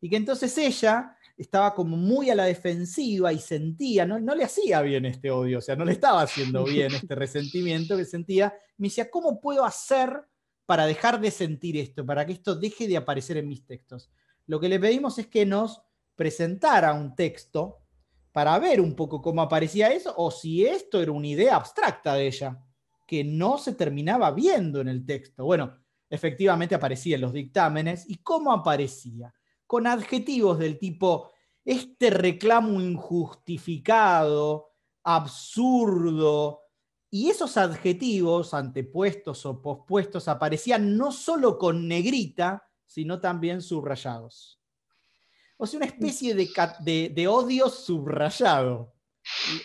Y que entonces ella estaba como muy a la defensiva y sentía, no, no le hacía bien este odio, o sea, no le estaba haciendo bien este resentimiento que sentía. Me decía, ¿cómo puedo hacer para dejar de sentir esto, para que esto deje de aparecer en mis textos. Lo que le pedimos es que nos presentara un texto para ver un poco cómo aparecía eso o si esto era una idea abstracta de ella, que no se terminaba viendo en el texto. Bueno, efectivamente aparecía en los dictámenes y cómo aparecía, con adjetivos del tipo este reclamo injustificado, absurdo, y esos adjetivos antepuestos o pospuestos aparecían no solo con negrita, sino también subrayados. O sea, una mm. especie de, odio subrayado.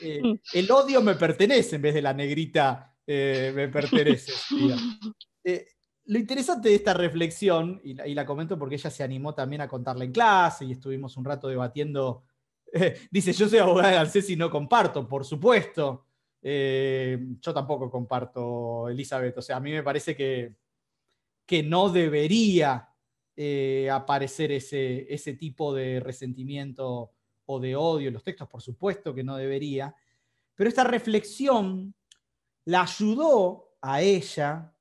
Eh, mm. el odio me pertenece en vez de la negrita eh, me pertenece. Eh, lo interesante de esta reflexión, y la, comento porque ella se animó también a contarla en clase y estuvimos un rato debatiendo, dice, yo soy abogada de Garcés y no comparto, por supuesto. Eh, yo tampoco comparto, Elizabeth. O sea, a mí me parece que, que no debería eh, aparecer ese, ese tipo de resentimiento o de odio en los textos, por supuesto que no debería, pero esta reflexión la ayudó a ella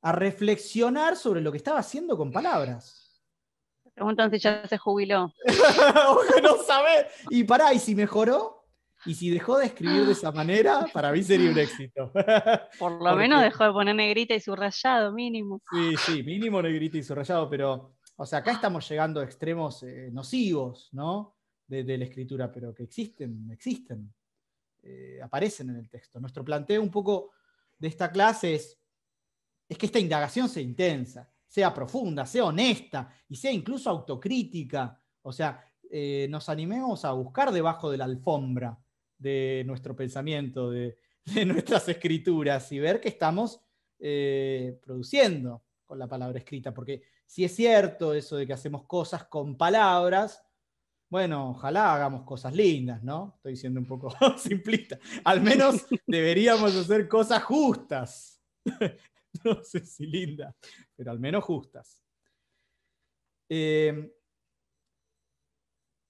a reflexionar sobre lo que estaba haciendo con palabras.
si ya se jubiló.
no sabe. Y pará, ¿y si mejoró? Y si dejó de escribir de esa manera, para mí sería un éxito. Por lo menos
dejó de poner negrita y subrayado, mínimo.
Sí, sí, mínimo negrita y subrayado, pero, o sea, acá estamos llegando a extremos eh, nocivos, ¿no? De, la escritura, pero que existen, existen, eh, aparecen en el texto. Nuestro planteo un poco de esta clase es, es que esta indagación sea intensa, sea profunda, sea honesta y sea incluso autocrítica. O sea, eh, nos animemos a buscar debajo de la alfombra de nuestro pensamiento, de, nuestras escrituras y ver qué estamos eh, produciendo con la palabra escrita, porque si es cierto eso de que hacemos cosas con palabras, bueno, ojalá hagamos cosas lindas, ¿no? Estoy siendo un poco simplista. Al menos deberíamos hacer cosas justas. no sé si linda, pero al menos justas. Eh,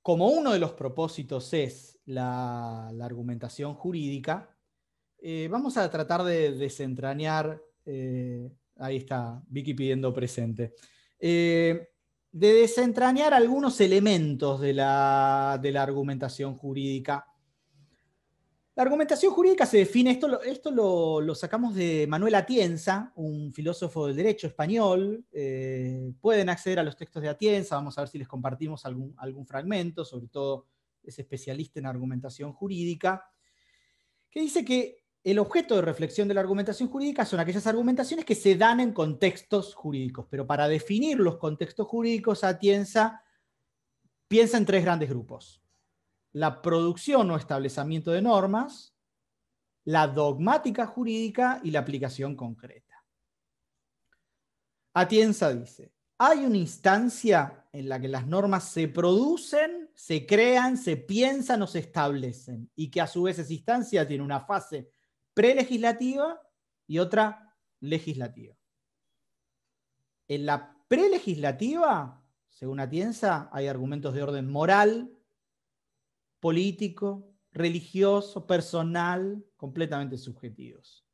como uno de los propósitos es la, argumentación jurídica, eh, vamos a tratar de desentrañar, eh, ahí está Vicky pidiendo presente, eh, de desentrañar algunos elementos de la, argumentación jurídica. La argumentación jurídica se define, esto, esto lo, sacamos de Manuel Atienza, un filósofo del derecho español. pueden acceder a los textos de Atienza, vamos a ver si les compartimos algún, algún fragmento, sobre todo es especialista en argumentación jurídica, que dice que el objeto de reflexión de la argumentación jurídica son aquellas argumentaciones que se dan en contextos jurídicos, pero para definir los contextos jurídicos, Atienza piensa en tres grandes grupos. La producción o establecimiento de normas, la dogmática jurídica y la aplicación concreta. Atienza dice, hay una instancia en la que las normas se producen, se crean, se piensan o se establecen, y que a su vez esa instancia tiene una fase prelegislativa y otra legislativa. En la prelegislativa, según Atienza, hay argumentos de orden moral, político, religioso, personal, completamente subjetivos.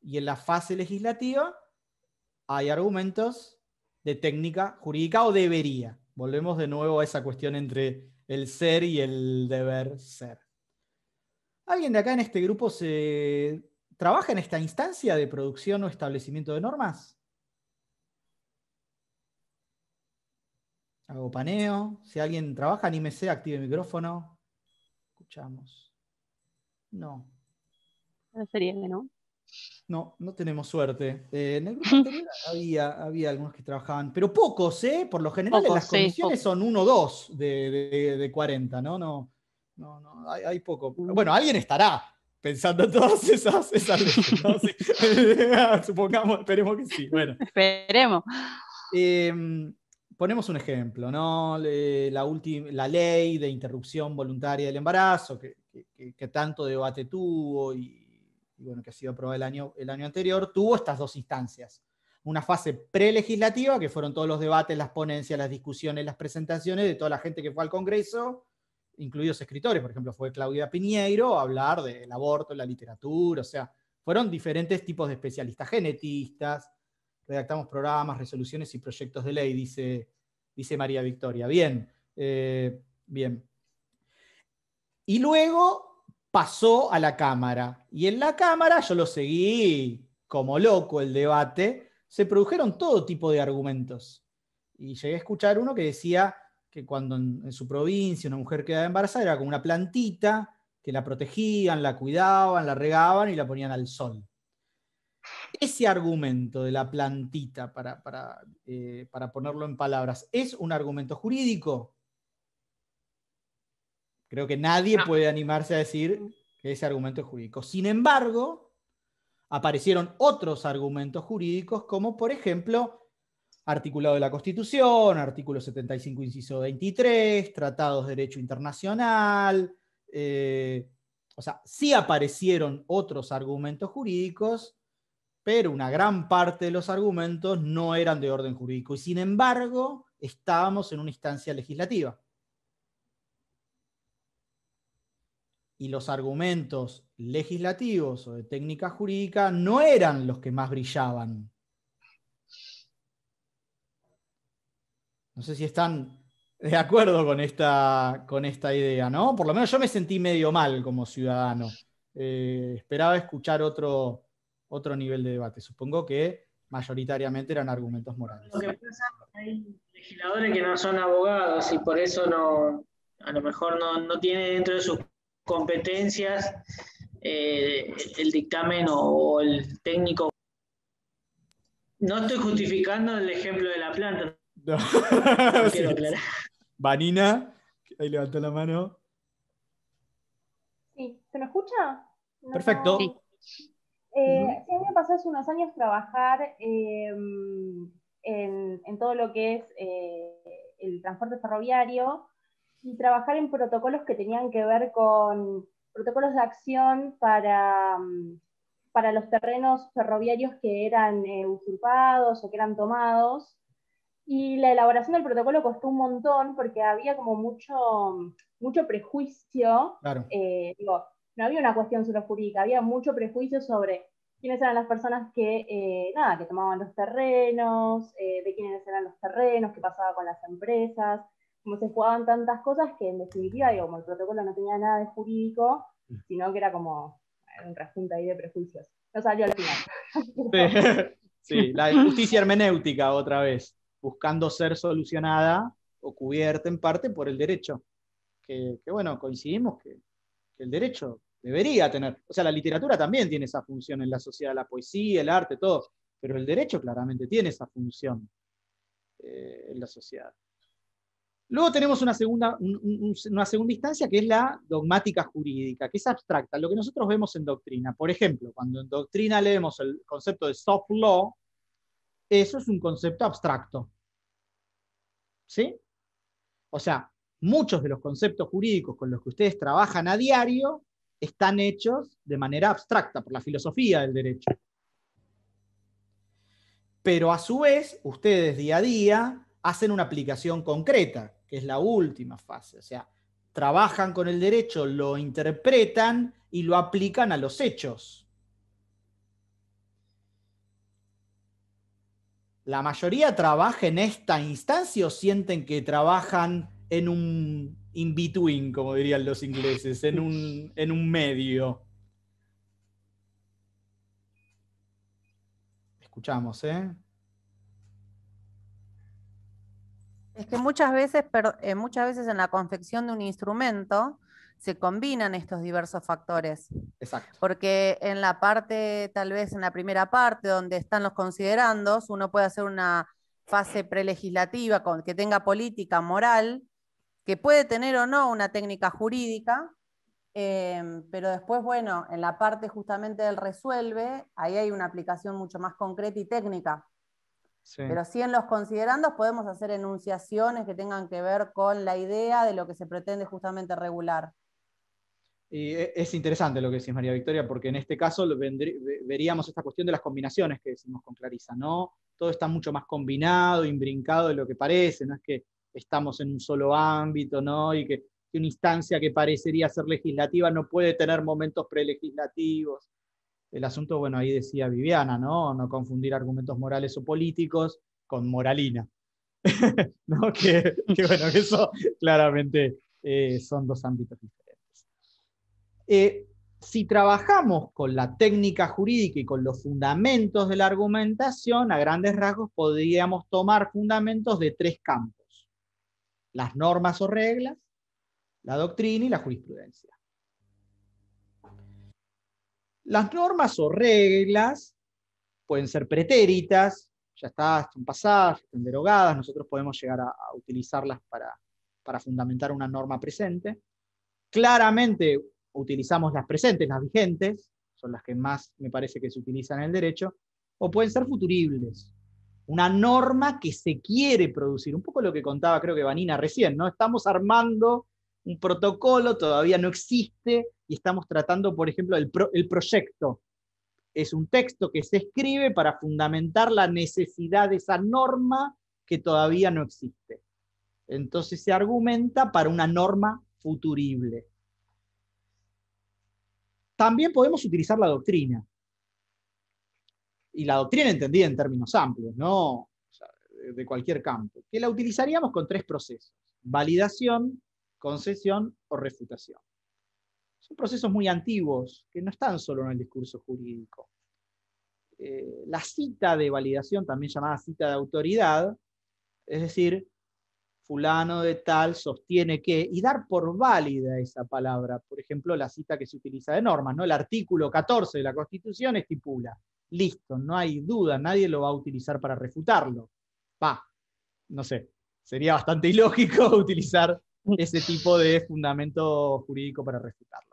Y en la fase legislativa hay argumentos de técnica jurídica o debería. Volvemos de nuevo a esa cuestión entre el ser y el deber ser. ¿Alguien de acá en este grupo se trabaja en esta instancia de producción o establecimiento de normas? Hago paneo. Si alguien trabaja, anímese, active el micrófono. Escuchamos. No. Sería que no. No, no tenemos suerte. Eh, en el grupo anterior había, algunos que trabajaban, pero pocos, ¿eh? Por lo general las comisiones son uno o dos de, de, 40, ¿no? No, no, no hay, poco. Mm. Bueno, alguien estará pensando en todas esas, esas Supongamos, esperemos que sí. Bueno. Esperemos. Em, ponemos un ejemplo, ¿no? La, la ley de interrupción voluntaria del embarazo, que, que tanto debate tuvo y y bueno, que ha sido aprobada el año, el año anterior, tuvo estas dos instancias. Una fase prelegislativa, que fueron todos los debates, las ponencias, las discusiones, las presentaciones de toda la gente que fue al Congreso, incluidos escritores, por ejemplo, fue Claudia Piñeiro a hablar del aborto, la literatura, o sea, fueron diferentes tipos de especialistas, genetistas, redactamos programas, resoluciones y proyectos de ley, dice, dice María Victoria. Bien, eh, bien. Y luego pasó a la Cámara. Y en la Cámara yo lo seguí como loco el debate. Se produjeron todo tipo de argumentos. Y llegué a escuchar uno que decía que cuando en, su provincia una mujer quedaba embarazada era como una plantita que la protegían, la cuidaban, la regaban y la ponían al sol. Ese argumento de la plantita, para, para, eh, para ponerlo en palabras, ¿es un argumento jurídico? Creo que nadie ah. puede animarse a decir que ese argumento es jurídico. Sin embargo, aparecieron otros argumentos jurídicos, como por ejemplo articulado de la Constitución, artículo 75, inciso 23, tratados de derecho internacional. Eh, o sea, sí aparecieron otros argumentos jurídicos, pero una gran parte de los argumentos no eran de orden jurídico. Y sin embargo, estábamos en una instancia legislativa. y los argumentos legislativos o de técnica jurídica no eran los que más brillaban. No sé si están de acuerdo con esta, con esta idea, ¿no? Por lo menos yo me sentí medio mal como ciudadano. Eh, esperaba escuchar otro, otro nivel de debate. Supongo que mayoritariamente eran argumentos morales. hay legisladores que no son abogados y por eso
no, a lo mejor no, no tienen dentro de sus competencias, eh, el dictamen o, el técnico. No estoy justificando
el
ejemplo de la planta. No. Vanina, ahí levantó la mano.
Sí, ¿se me escucha? Perfecto. Eh, sí. a mí me pasó hace unos años trabajar em, en, en, todo lo que es eh, el transporte ferroviario y trabajar en protocolos que tenían que ver con protocolos de acción para, mm, para los terrenos ferroviarios que eran eh, usurpados o que eran tomados. Y la elaboración del protocolo costó un montón porque había como mucho, mm, mucho prejuicio. Eh, no había una cuestión solo jurídica, había mucho prejuicio sobre quiénes eran las personas que, eh, que tomaban los terrenos, de quiénes eran los terrenos, qué pasaba con las empresas como se jugaban tantas cosas que en definitiva, como el protocolo no tenía nada de jurídico, mm. sino que era como un rejunte ahí de prejuicios. No salió al final.
Sí. la justicia hermenéutica otra vez, buscando ser solucionada o cubierta en parte por el derecho. Que, bueno, coincidimos que, el derecho debería tener, o sea, la literatura también tiene esa función en la sociedad, la poesía, el arte, todo, pero el derecho claramente tiene esa función eh, en la sociedad. Luego tenemos una segunda, una segunda instancia que es la dogmática jurídica, que es abstracta, lo que nosotros vemos en doctrina. Por ejemplo, cuando en doctrina leemos el concepto de soft law, eso es un concepto abstracto. O sea, muchos de los conceptos jurídicos con los que ustedes trabajan a diario están hechos de manera abstracta por la filosofía del derecho. Pero a su vez, ustedes día a día hacen una aplicación concreta, que es la última fase. O sea, trabajan con el derecho, lo interpretan y lo aplican a los hechos. ¿La mayoría trabaja en esta instancia o sienten que trabajan en un in-between, como dirían los ingleses, en un, en un medio? Escuchamos, ¿eh?
Es que muchas veces, pero, eh, muchas veces en la confección de un instrumento se combinan estos diversos factores. Exacto. Porque en la parte, tal vez en la primera parte, donde están los considerandos, uno puede hacer una fase prelegislativa que tenga política, moral, que puede tener o no una técnica jurídica, em, pero después, bueno, en la parte justamente del resuelve, ahí hay una aplicación mucho más concreta y técnica. Pero sí en los considerandos podemos hacer enunciaciones que tengan que ver con la idea de lo que se pretende justamente regular.
Y e, es interesante lo que decís, María Victoria, porque en este caso veríamos esta cuestión de las combinaciones que decimos con Clarisa, ¿no? Todo está mucho más combinado, imbrincado de lo que parece, no es que estamos en un solo ámbito, ¿no? Y que, que una instancia que parecería ser legislativa no puede tener momentos prelegislativos el asunto, bueno, ahí decía Viviana, ¿no? No confundir argumentos morales o políticos con moralina. ¿No? Que, bueno, eso claramente eh, son dos ámbitos diferentes. Eh, si trabajamos con la técnica jurídica y con los fundamentos de la argumentación, a grandes rasgos podríamos tomar fundamentos de tres campos. Las normas o reglas, la doctrina y la jurisprudencia. Las normas o reglas pueden ser pretéritas, ya está, están pasadas, están derogadas, nosotros podemos llegar a, utilizarlas para, fundamentar una norma presente. Claramente utilizamos las presentes, las vigentes, son las que más me parece que se utilizan en el derecho, o pueden ser futuribles. Una norma que se quiere producir, un poco lo que contaba creo que Vanina recién, ¿no? Estamos armando un protocolo, todavía no existe, y estamos tratando, por ejemplo, el, proyecto. Es un texto que se escribe para fundamentar la necesidad de esa norma que todavía no existe. Entonces se argumenta para una norma futurible. También podemos utilizar la doctrina. Y la doctrina entendida en términos amplios, no de cualquier campo, que la utilizaríamos con tres procesos, validación, concesión o refutación son procesos muy antiguos, que no están solo en el discurso jurídico. Eh, la cita de validación, también llamada cita de autoridad, es decir, fulano de tal sostiene que, y dar por válida esa palabra, por ejemplo, la cita que se utiliza de normas, ¿no? el artículo 14 de la Constitución estipula, listo, no hay duda, nadie lo va a utilizar para refutarlo. Va, no sé, sería bastante ilógico utilizar ese tipo de fundamento jurídico para refutarlo.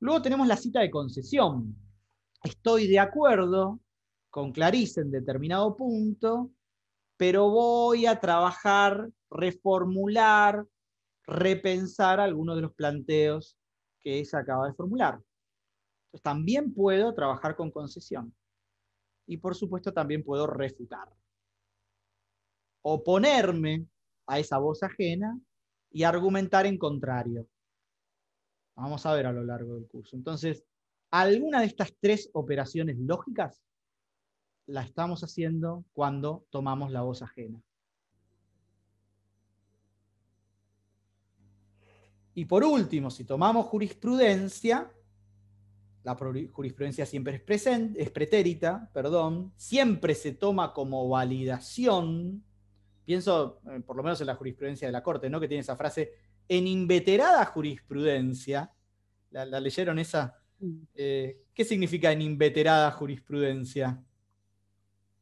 Luego tenemos la cita de concesión. Estoy de acuerdo con Clarice en determinado punto, pero voy a trabajar, reformular, repensar algunos de los planteos que ella acaba de formular. Entonces, también puedo trabajar con concesión. Y por supuesto también puedo refutar. Oponerme a esa voz ajena y argumentar en contrario. Vamos a ver a lo largo del curso. Entonces, alguna de estas tres operaciones lógicas la estamos haciendo cuando tomamos la voz ajena. Y por último, si tomamos jurisprudencia, la jurisprudencia siempre es, pretérita, perdón, siempre se toma como validación. Pienso, eh, por lo menos en la jurisprudencia de la Corte, ¿no? que tiene esa frase, en inveterada jurisprudencia, ¿la, leyeron esa? Eh, ¿Qué significa en inveterada jurisprudencia?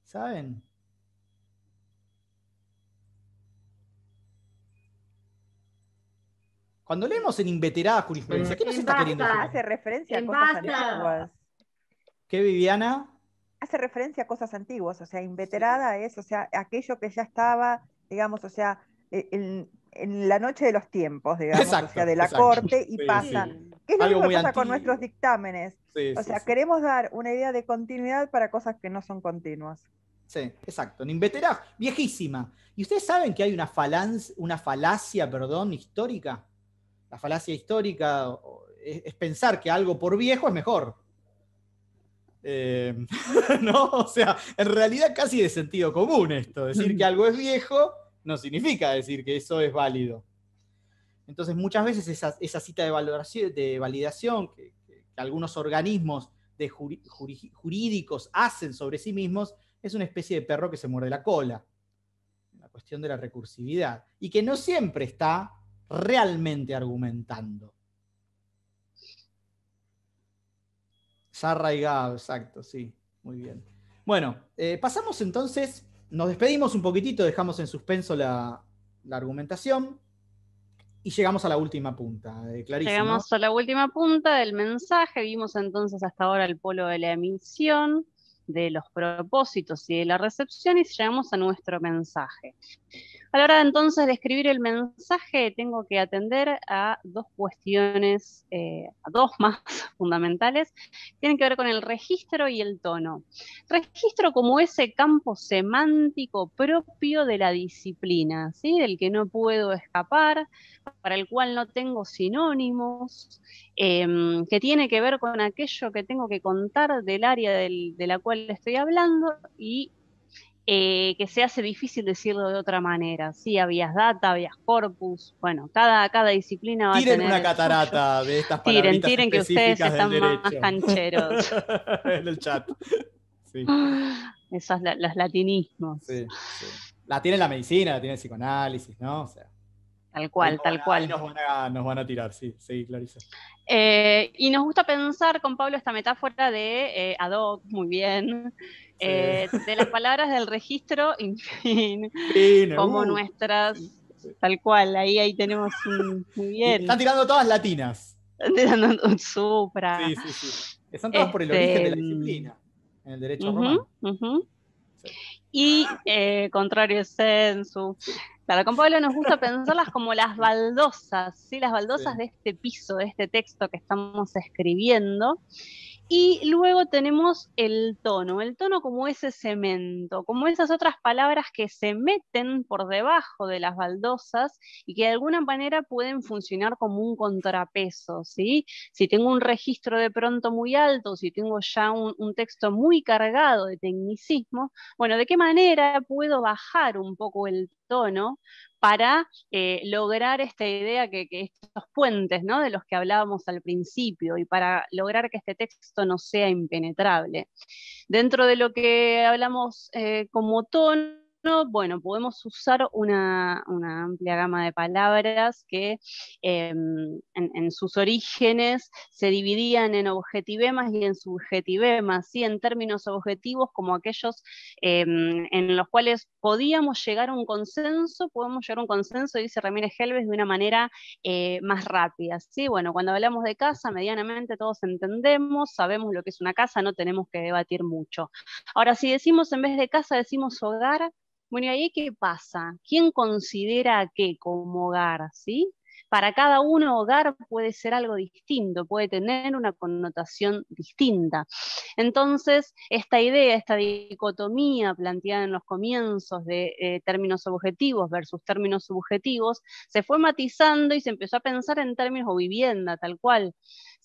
¿Saben? Cuando leemos en inveterada jurisprudencia, ¿qué nos está queriendo decir? Hace
referencia a cosas antiguas.
¿Qué, Viviana?
Hace referencia a cosas antiguas, o sea, inveterada es, o sea, aquello que ya estaba, digamos, o sea, el, eh, en la noche de los tiempos, digamos, de la corte y pasa es lo que pasa con nuestros dictámenes? o sea, queremos dar
una idea de continuidad para cosas que no son continuas. Sí, exacto. Inveterá, viejísima. ¿Y ustedes saben que hay una, una falacia perdón, histórica? La falacia histórica es, pensar que algo por viejo es mejor. Eh, ¿No? O sea, en realidad casi de sentido común esto. Decir que algo es viejo no significa decir que eso es válido. Entonces, muchas veces esa, cita de, de validación que, algunos organismos de jurídicos hacen sobre sí mismos es una especie de perro que se muerde la cola. La cuestión de la recursividad. Y que no siempre está realmente argumentando. ha arraigado, exacto, sí. Muy bien. Bueno, eh, pasamos entonces nos despedimos un poquitito, dejamos en suspenso la, argumentación y llegamos a la última punta. Eh, llegamos
a la última punta del mensaje, vimos entonces hasta ahora el polo de la emisión, de los propósitos y de la recepción y llegamos a nuestro mensaje. A la hora entonces de escribir el mensaje, tengo que atender a dos cuestiones, eh, a dos más fundamentales, tienen que ver con el registro y el tono. Registro como ese campo semántico propio de la disciplina, ¿sí? del que no puedo escapar, para el cual no tengo sinónimos, em, que tiene que ver con aquello que tengo que contar del área de la cual estoy hablando y eh, que se hace difícil decirlo de otra manera. Sí, habías data, habías corpus, bueno, cada, cada disciplina va a tener... Tiren una catarata de estas palabras Tiren, tiren que ustedes están más cancheros.
en el chat. Sí.
Ah, esos los latinismos.
Sí, sí. La tiene la medicina, la tiene el psicoanálisis, ¿no? O sea. Tal cual, tal cual. Nos van, a, van, a, tirar, sí, sí, Clarisa.
Eh, y nos gusta pensar con Pablo esta metáfora de eh, ad hoc, muy bien, eh, de las palabras del registro, en fin, como uh, nuestras, tal cual, ahí, ahí tenemos un, muy bien. están
tirando todas latinas. Están tirando
un supra. Sí, sí, sí. Están todas por el origen de la este,
disciplina, en el derecho mm, romano
y eh, contrario sensu. Claro, con Pablo nos gusta pensarlas como las baldosas, ¿sí? las baldosas de este piso, de este texto que estamos escribiendo. Y luego tenemos el tono, el tono como ese cemento, como esas otras palabras que se meten por debajo de las baldosas y que de alguna manera pueden funcionar como un contrapeso, ¿sí? Si tengo un registro de pronto muy alto, si tengo ya un, texto muy cargado de tecnicismo, bueno, ¿de qué manera puedo bajar un poco el tono para eh, lograr esta idea que, estos puentes ¿no? de los que hablábamos al principio y para lograr que este texto no sea impenetrable. Dentro de lo que hablamos eh, como tono, bueno, podemos usar una, amplia gama de palabras que em, en, sus orígenes se dividían en objetivemas y en subjetivemas, ¿sí? en términos objetivos como aquellos em, en los cuales podíamos llegar a un consenso, podemos llegar a un consenso, dice Ramírez Helves, de una manera eh, más rápida. ¿sí? Bueno, cuando hablamos de casa, medianamente todos entendemos, sabemos lo que es una casa, no tenemos que debatir mucho. Ahora, si decimos en vez de casa, decimos hogar, bueno, ¿y ahí qué pasa? ¿Quién considera a qué como hogar? ¿sí? Para cada uno hogar puede ser algo distinto, puede tener una connotación distinta. Entonces, esta idea, esta dicotomía planteada en los comienzos de eh, términos objetivos versus términos subjetivos, se fue matizando y se empezó a pensar en términos o vivienda, tal cual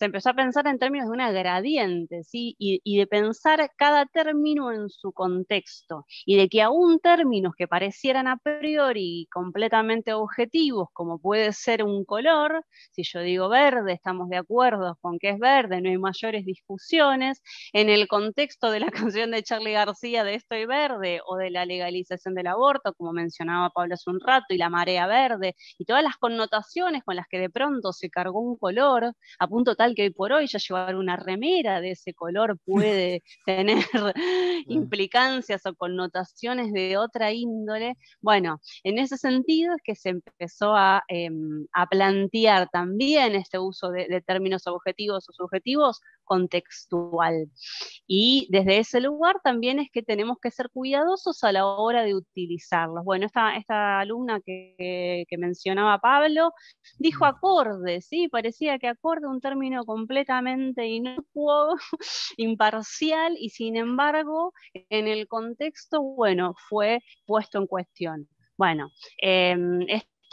se empezó a pensar en términos de una gradiente, Y, y, de pensar cada término en su contexto, y de que aún términos que parecieran a priori completamente objetivos, como puede ser un color, si yo digo verde, estamos de acuerdo con que es verde, no hay mayores discusiones, en el contexto de la canción de Charlie García de Estoy Verde, o de la legalización del aborto, como mencionaba Pablo hace un rato, y la marea verde, y todas las connotaciones con las que de pronto se cargó un color, a punto tal que hoy por hoy ya llevar una remera de ese color puede tener mm. implicancias o connotaciones de otra índole. Bueno, en ese sentido es que se empezó a, em, plantear también este uso de, términos objetivos o subjetivos contextual. Y desde ese lugar también es que tenemos que ser cuidadosos a la hora de utilizarlos. Bueno, esta, alumna que, mencionaba Pablo dijo mm. acorde, ¿sí? Parecía que acorde un término completamente inocuo, imparcial y sin embargo en el contexto, bueno, fue puesto en cuestión. Bueno, em,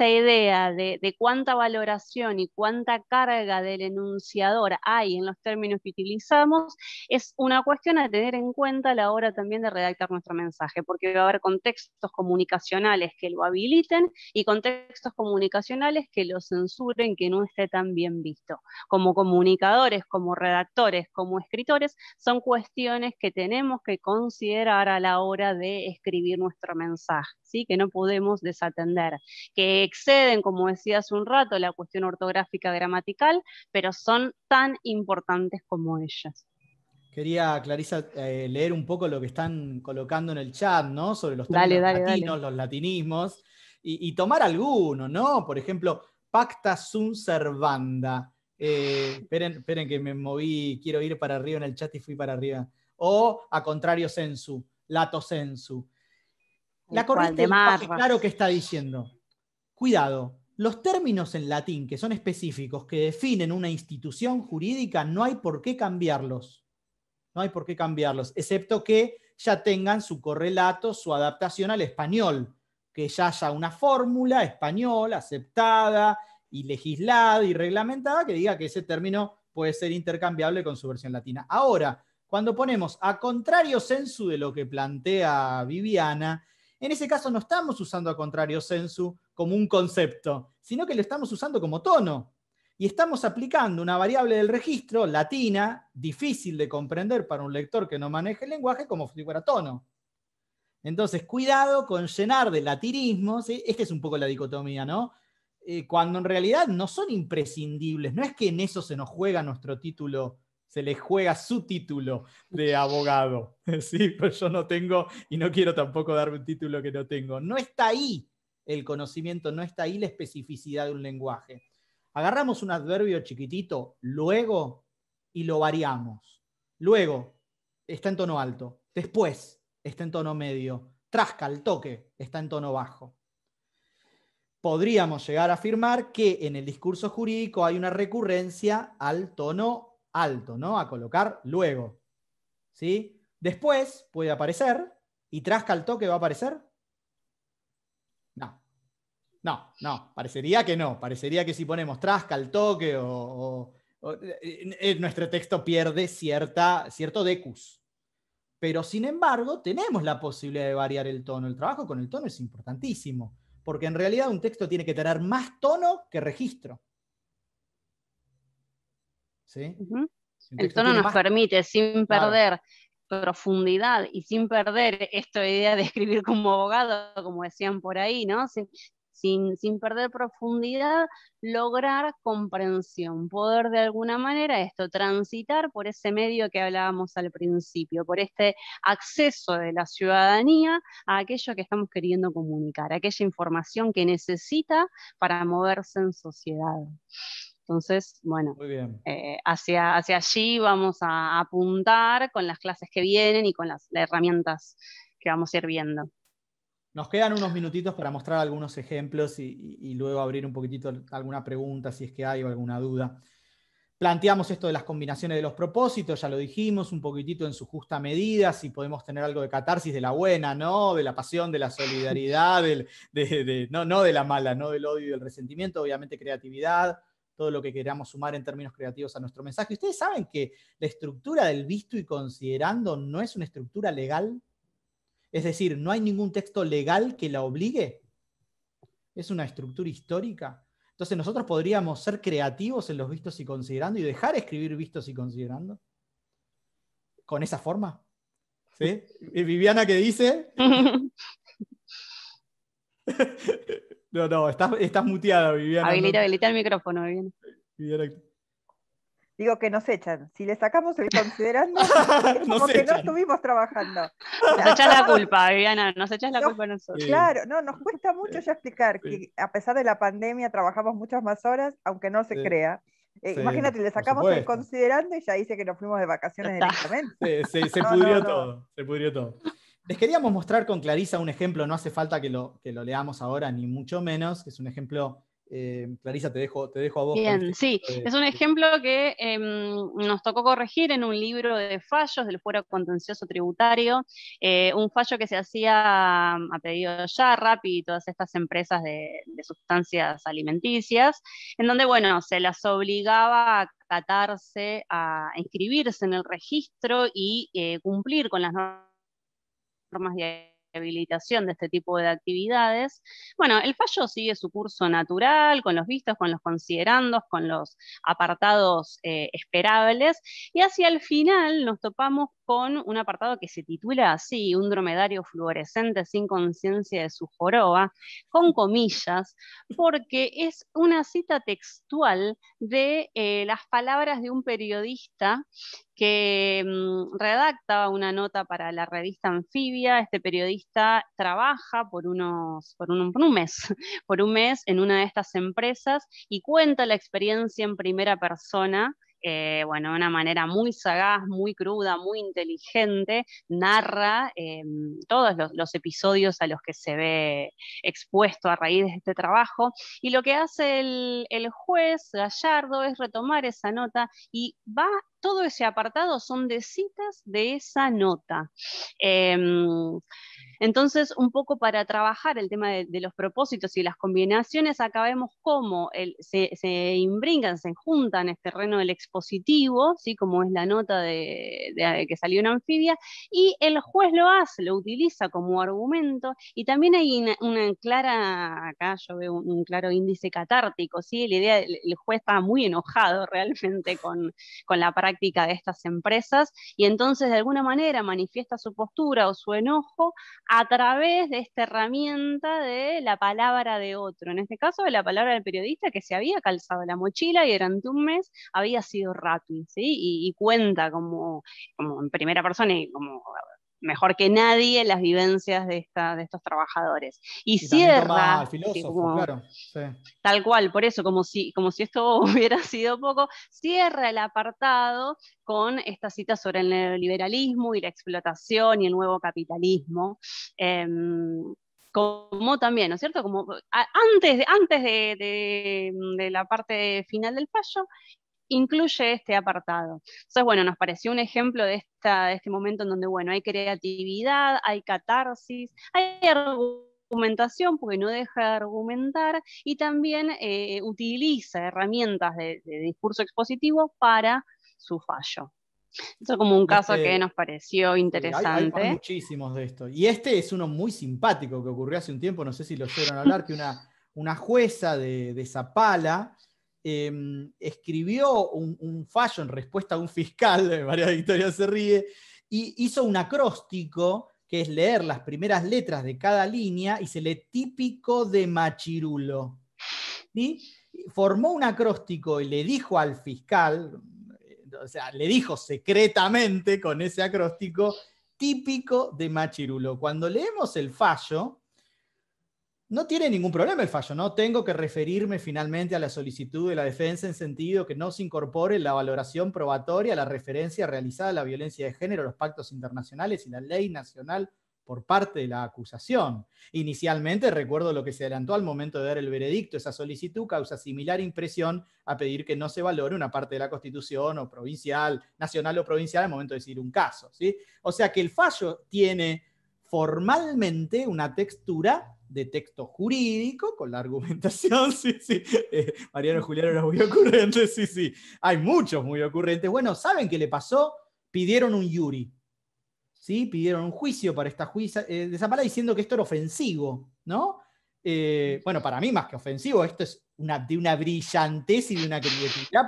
idea de, de, cuánta valoración y cuánta carga del enunciador hay en los términos que utilizamos es una cuestión a tener en cuenta a la hora también de redactar nuestro mensaje, porque va a haber contextos comunicacionales que lo habiliten y contextos comunicacionales que lo censuren, que no esté tan bien visto. Como comunicadores, como redactores, como escritores, son cuestiones que tenemos que considerar a la hora de escribir nuestro mensaje que no podemos desatender, que exceden, como decía hace un rato, la cuestión ortográfica gramatical, pero son tan importantes como ellas.
Quería, Clarisa, eh, leer un poco lo que están colocando en el chat, ¿no? Sobre los términos latinos, los latinismos, y, tomar alguno, ¿no? Por ejemplo, pacta sunt servanda. Eh, esperen que me moví, quiero ir para arriba en el chat y fui para arriba. O a contrario sensu, lato sensu la corriente claro que está diciendo, cuidado, los términos en latín que son específicos, que definen una institución jurídica, no hay por qué cambiarlos. No hay por qué cambiarlos, excepto que ya tengan su correlato, su adaptación al español, que ya haya una fórmula española aceptada y legislada y reglamentada que diga que ese término puede ser intercambiable con su versión latina. Ahora, cuando ponemos a contrario sensu de lo que plantea Viviana, en ese caso no estamos usando a contrario sensu como un concepto, sino que lo estamos usando como tono. Y estamos aplicando una variable del registro latina, difícil de comprender para un lector que no maneje el lenguaje, como si fuera tono. Entonces, cuidado con llenar de latirismos, ¿sí? esta es un poco la dicotomía, ¿no? Eh, cuando en realidad no son imprescindibles, no es que en eso se nos juega nuestro título se le juega su título de abogado. Sí, pues yo no tengo y no quiero tampoco darme un título que no tengo. No está ahí el conocimiento, no está ahí la especificidad de un lenguaje. Agarramos un adverbio chiquitito, luego, y lo variamos. Luego, está en tono alto. Después, está en tono medio. Trasca, el toque, está en tono bajo podríamos llegar a afirmar que en el discurso jurídico hay una recurrencia al tono alto, ¿no? A colocar luego. ¿Sí? Después puede aparecer y Trasca el toque va a aparecer. No. No, no. Parecería que no. Parecería que si ponemos Trasca el toque eh, eh, nuestro texto pierde cierta, cierto decus. Pero sin embargo, tenemos la posibilidad de variar el tono. El trabajo con el tono es importantísimo, porque en realidad un texto tiene que tener más tono que registro. ¿sí? El tono nos permite,
sin perder profundidad y sin perder esta idea de escribir como abogado, como decían por ahí, ¿no? Sin, sin, perder profundidad, lograr comprensión, poder de alguna manera esto, transitar por ese medio que hablábamos al principio, por este acceso de la ciudadanía a aquello que estamos queriendo comunicar, aquella información que necesita para moverse en sociedad. Entonces, bueno, eh, hacia, allí vamos a apuntar con las clases que vienen y con las, herramientas que vamos a ir viendo.
Nos quedan unos minutitos para mostrar algunos ejemplos y, luego abrir un poquitito alguna pregunta si es que hay alguna duda. Planteamos esto de las combinaciones de los propósitos, ya lo dijimos, un poquitito en su justa medida, si podemos tener algo de catarsis de la buena, ¿no? De la pasión, de la solidaridad, no, no de la mala, no del odio y del resentimiento, obviamente creatividad, todo lo que queramos sumar en términos creativos a nuestro mensaje. ¿Ustedes saben que la estructura del visto y considerando no es una estructura legal? Es decir, no hay ningún texto legal que la obligue. Es una estructura histórica. Entonces nosotros podríamos ser creativos en los vistos y considerando y dejar escribir vistos y considerando con esa forma. ¿Sí? ¿Y Viviana qué dice? No, no, estás, estás muteada, Viviana. Habilita,
habilita el micrófono, Viviana. Digo que nos echan. Si le sacamos el considerando, es como que no estuvimos trabajando. Nos echas la culpa, Viviana,
nos echas la culpa a nosotros. Claro,
no, nos cuesta mucho ya explicar que a pesar de la pandemia trabajamos muchas más horas, aunque no se crea. Eh, imagínate, le sacamos el considerando y ya dice que nos fuimos de vacaciones directamente.
se, se, se pudrió todo, se pudrió todo. Les queríamos mostrar con Clarisa un ejemplo, no hace falta que lo, que lo leamos ahora, ni mucho menos, que es un ejemplo eh, Clarisa, te dejo, te dejo a vos. Bien, sí, este, es un eh,
ejemplo que em, nos tocó corregir en un libro de fallos del Fuero Contencioso Tributario, eh, un fallo que se hacía a pedido de Yarrap y todas estas empresas de, sustancias alimenticias, en donde, bueno, se las obligaba a catarse, a inscribirse en el registro y cumplir con las normas formas de habilitación de este tipo de actividades. Bueno, el fallo sigue su curso natural, con los vistos, con los considerandos, con los apartados eh, esperables, y hacia el final nos topamos con un apartado que se titula así, un dromedario fluorescente sin conciencia de su joroba, con mm. comillas, porque es una cita textual de eh, las palabras de un periodista que mm, redacta una nota para la revista Anfibia. Este periodista trabaja por un mes, por un mes en una de estas empresas y cuenta la experiencia en primera persona eh, bueno, de una manera muy sagaz, muy cruda, muy inteligente, narra eh, todos los, episodios a los que se ve expuesto a raíz de este trabajo. Y lo que hace el, el juez Gallardo es retomar esa nota y va todo ese apartado son de citas de esa nota. Em, entonces, un poco para trabajar el tema de, los propósitos y las combinaciones, acá vemos cómo se, se, se juntan el este terreno del expositivo, ¿sí? como es la nota de, que salió una anfibia, y el juez lo hace, lo utiliza como argumento, y también hay una, clara, acá yo veo un, claro índice catártico, ¿sí? la idea, el, juez está muy enojado realmente con, con la práctica práctica de estas empresas y entonces de alguna manera manifiesta su postura o su enojo a través de esta herramienta de la palabra de otro, en este caso de la palabra del periodista que se había calzado la mochila y durante un mes había sido rápido, ¿sí? y, y, cuenta como, como en primera persona y como mejor que nadie las vivencias de, de estos trabajadores. Y, cierra... Este, tal cual, por eso, como si, como si esto hubiera sido poco, cierra el apartado con esta cita sobre el neoliberalismo y la explotación y el nuevo capitalismo. Em, como también, ¿no es cierto? Como antes, de, de la parte final del fallo, incluye este apartado. Entonces, bueno, nos pareció un ejemplo de, este momento en donde, bueno, hay creatividad, hay catarsis, hay argumentación, porque no deja de argumentar, y también eh, utiliza herramientas de, discurso expositivo para su fallo. Eso como un caso este, que nos pareció interesante. Hay,
muchísimos de esto. Y este es uno muy simpático que ocurrió hace un tiempo, no sé si lo llegaron a hablar, que una, una jueza de Zapala Em, escribió un, fallo en respuesta a un fiscal, María Victoria se ríe, y hizo un acróstico, que es leer las primeras letras de cada línea, y se le típico de Machirulo. Formó un acróstico y le dijo al fiscal, o sea, le dijo secretamente con ese acróstico, típico de Machirulo. Cuando leemos el fallo, no tiene ningún problema el fallo, no tengo que referirme finalmente a la solicitud de la defensa en sentido que no se incorpore la valoración probatoria, la referencia realizada a la violencia de género, los pactos internacionales y la ley nacional por parte de la acusación. Inicialmente, recuerdo lo que se adelantó al momento de dar el veredicto, esa solicitud causa similar impresión a pedir que no se valore una parte de la Constitución o provincial, nacional o provincial al momento de decir un caso. ¿sí? O sea que el fallo tiene formalmente una textura de texto jurídico con la argumentación, sí, sí. Eh, Mariano Julián era muy ocurrente, sí, sí. Hay muchos muy ocurrentes. Bueno, ¿saben qué le pasó? Pidieron un yuri, ¿sí? Pidieron un juicio para esta juiza eh, de esa palabra diciendo que esto era ofensivo, ¿no? Eh, bueno, para mí más que ofensivo, esto es una, de una brillantez y de una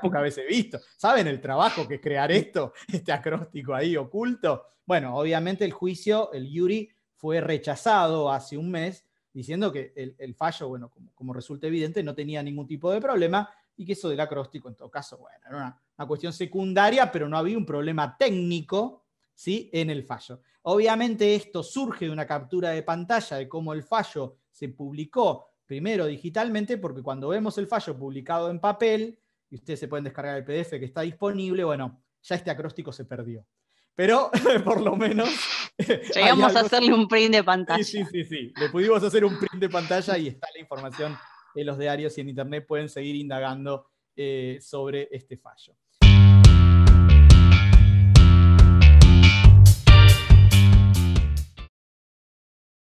porque a veces he visto. ¿Saben el trabajo que es crear esto, este acróstico ahí oculto? Bueno, obviamente el juicio, el Yuri, fue rechazado hace un mes diciendo que el, fallo, bueno, como, resulta evidente, no tenía ningún tipo de problema y que eso del acróstico, en todo caso, bueno, era una, cuestión secundaria, pero no había un problema técnico ¿sí? en el fallo. Obviamente esto surge de una captura de pantalla de cómo el fallo se publicó primero digitalmente, porque cuando vemos el fallo publicado en papel, y ustedes se pueden descargar el PDF que está disponible, bueno, ya este acróstico se perdió. Pero por lo menos Llegamos a hacerle un print de pantalla. Sí, sí, sí, sí. Le pudimos hacer un print de pantalla y está la información en los diarios y en internet pueden seguir indagando eh, sobre este fallo.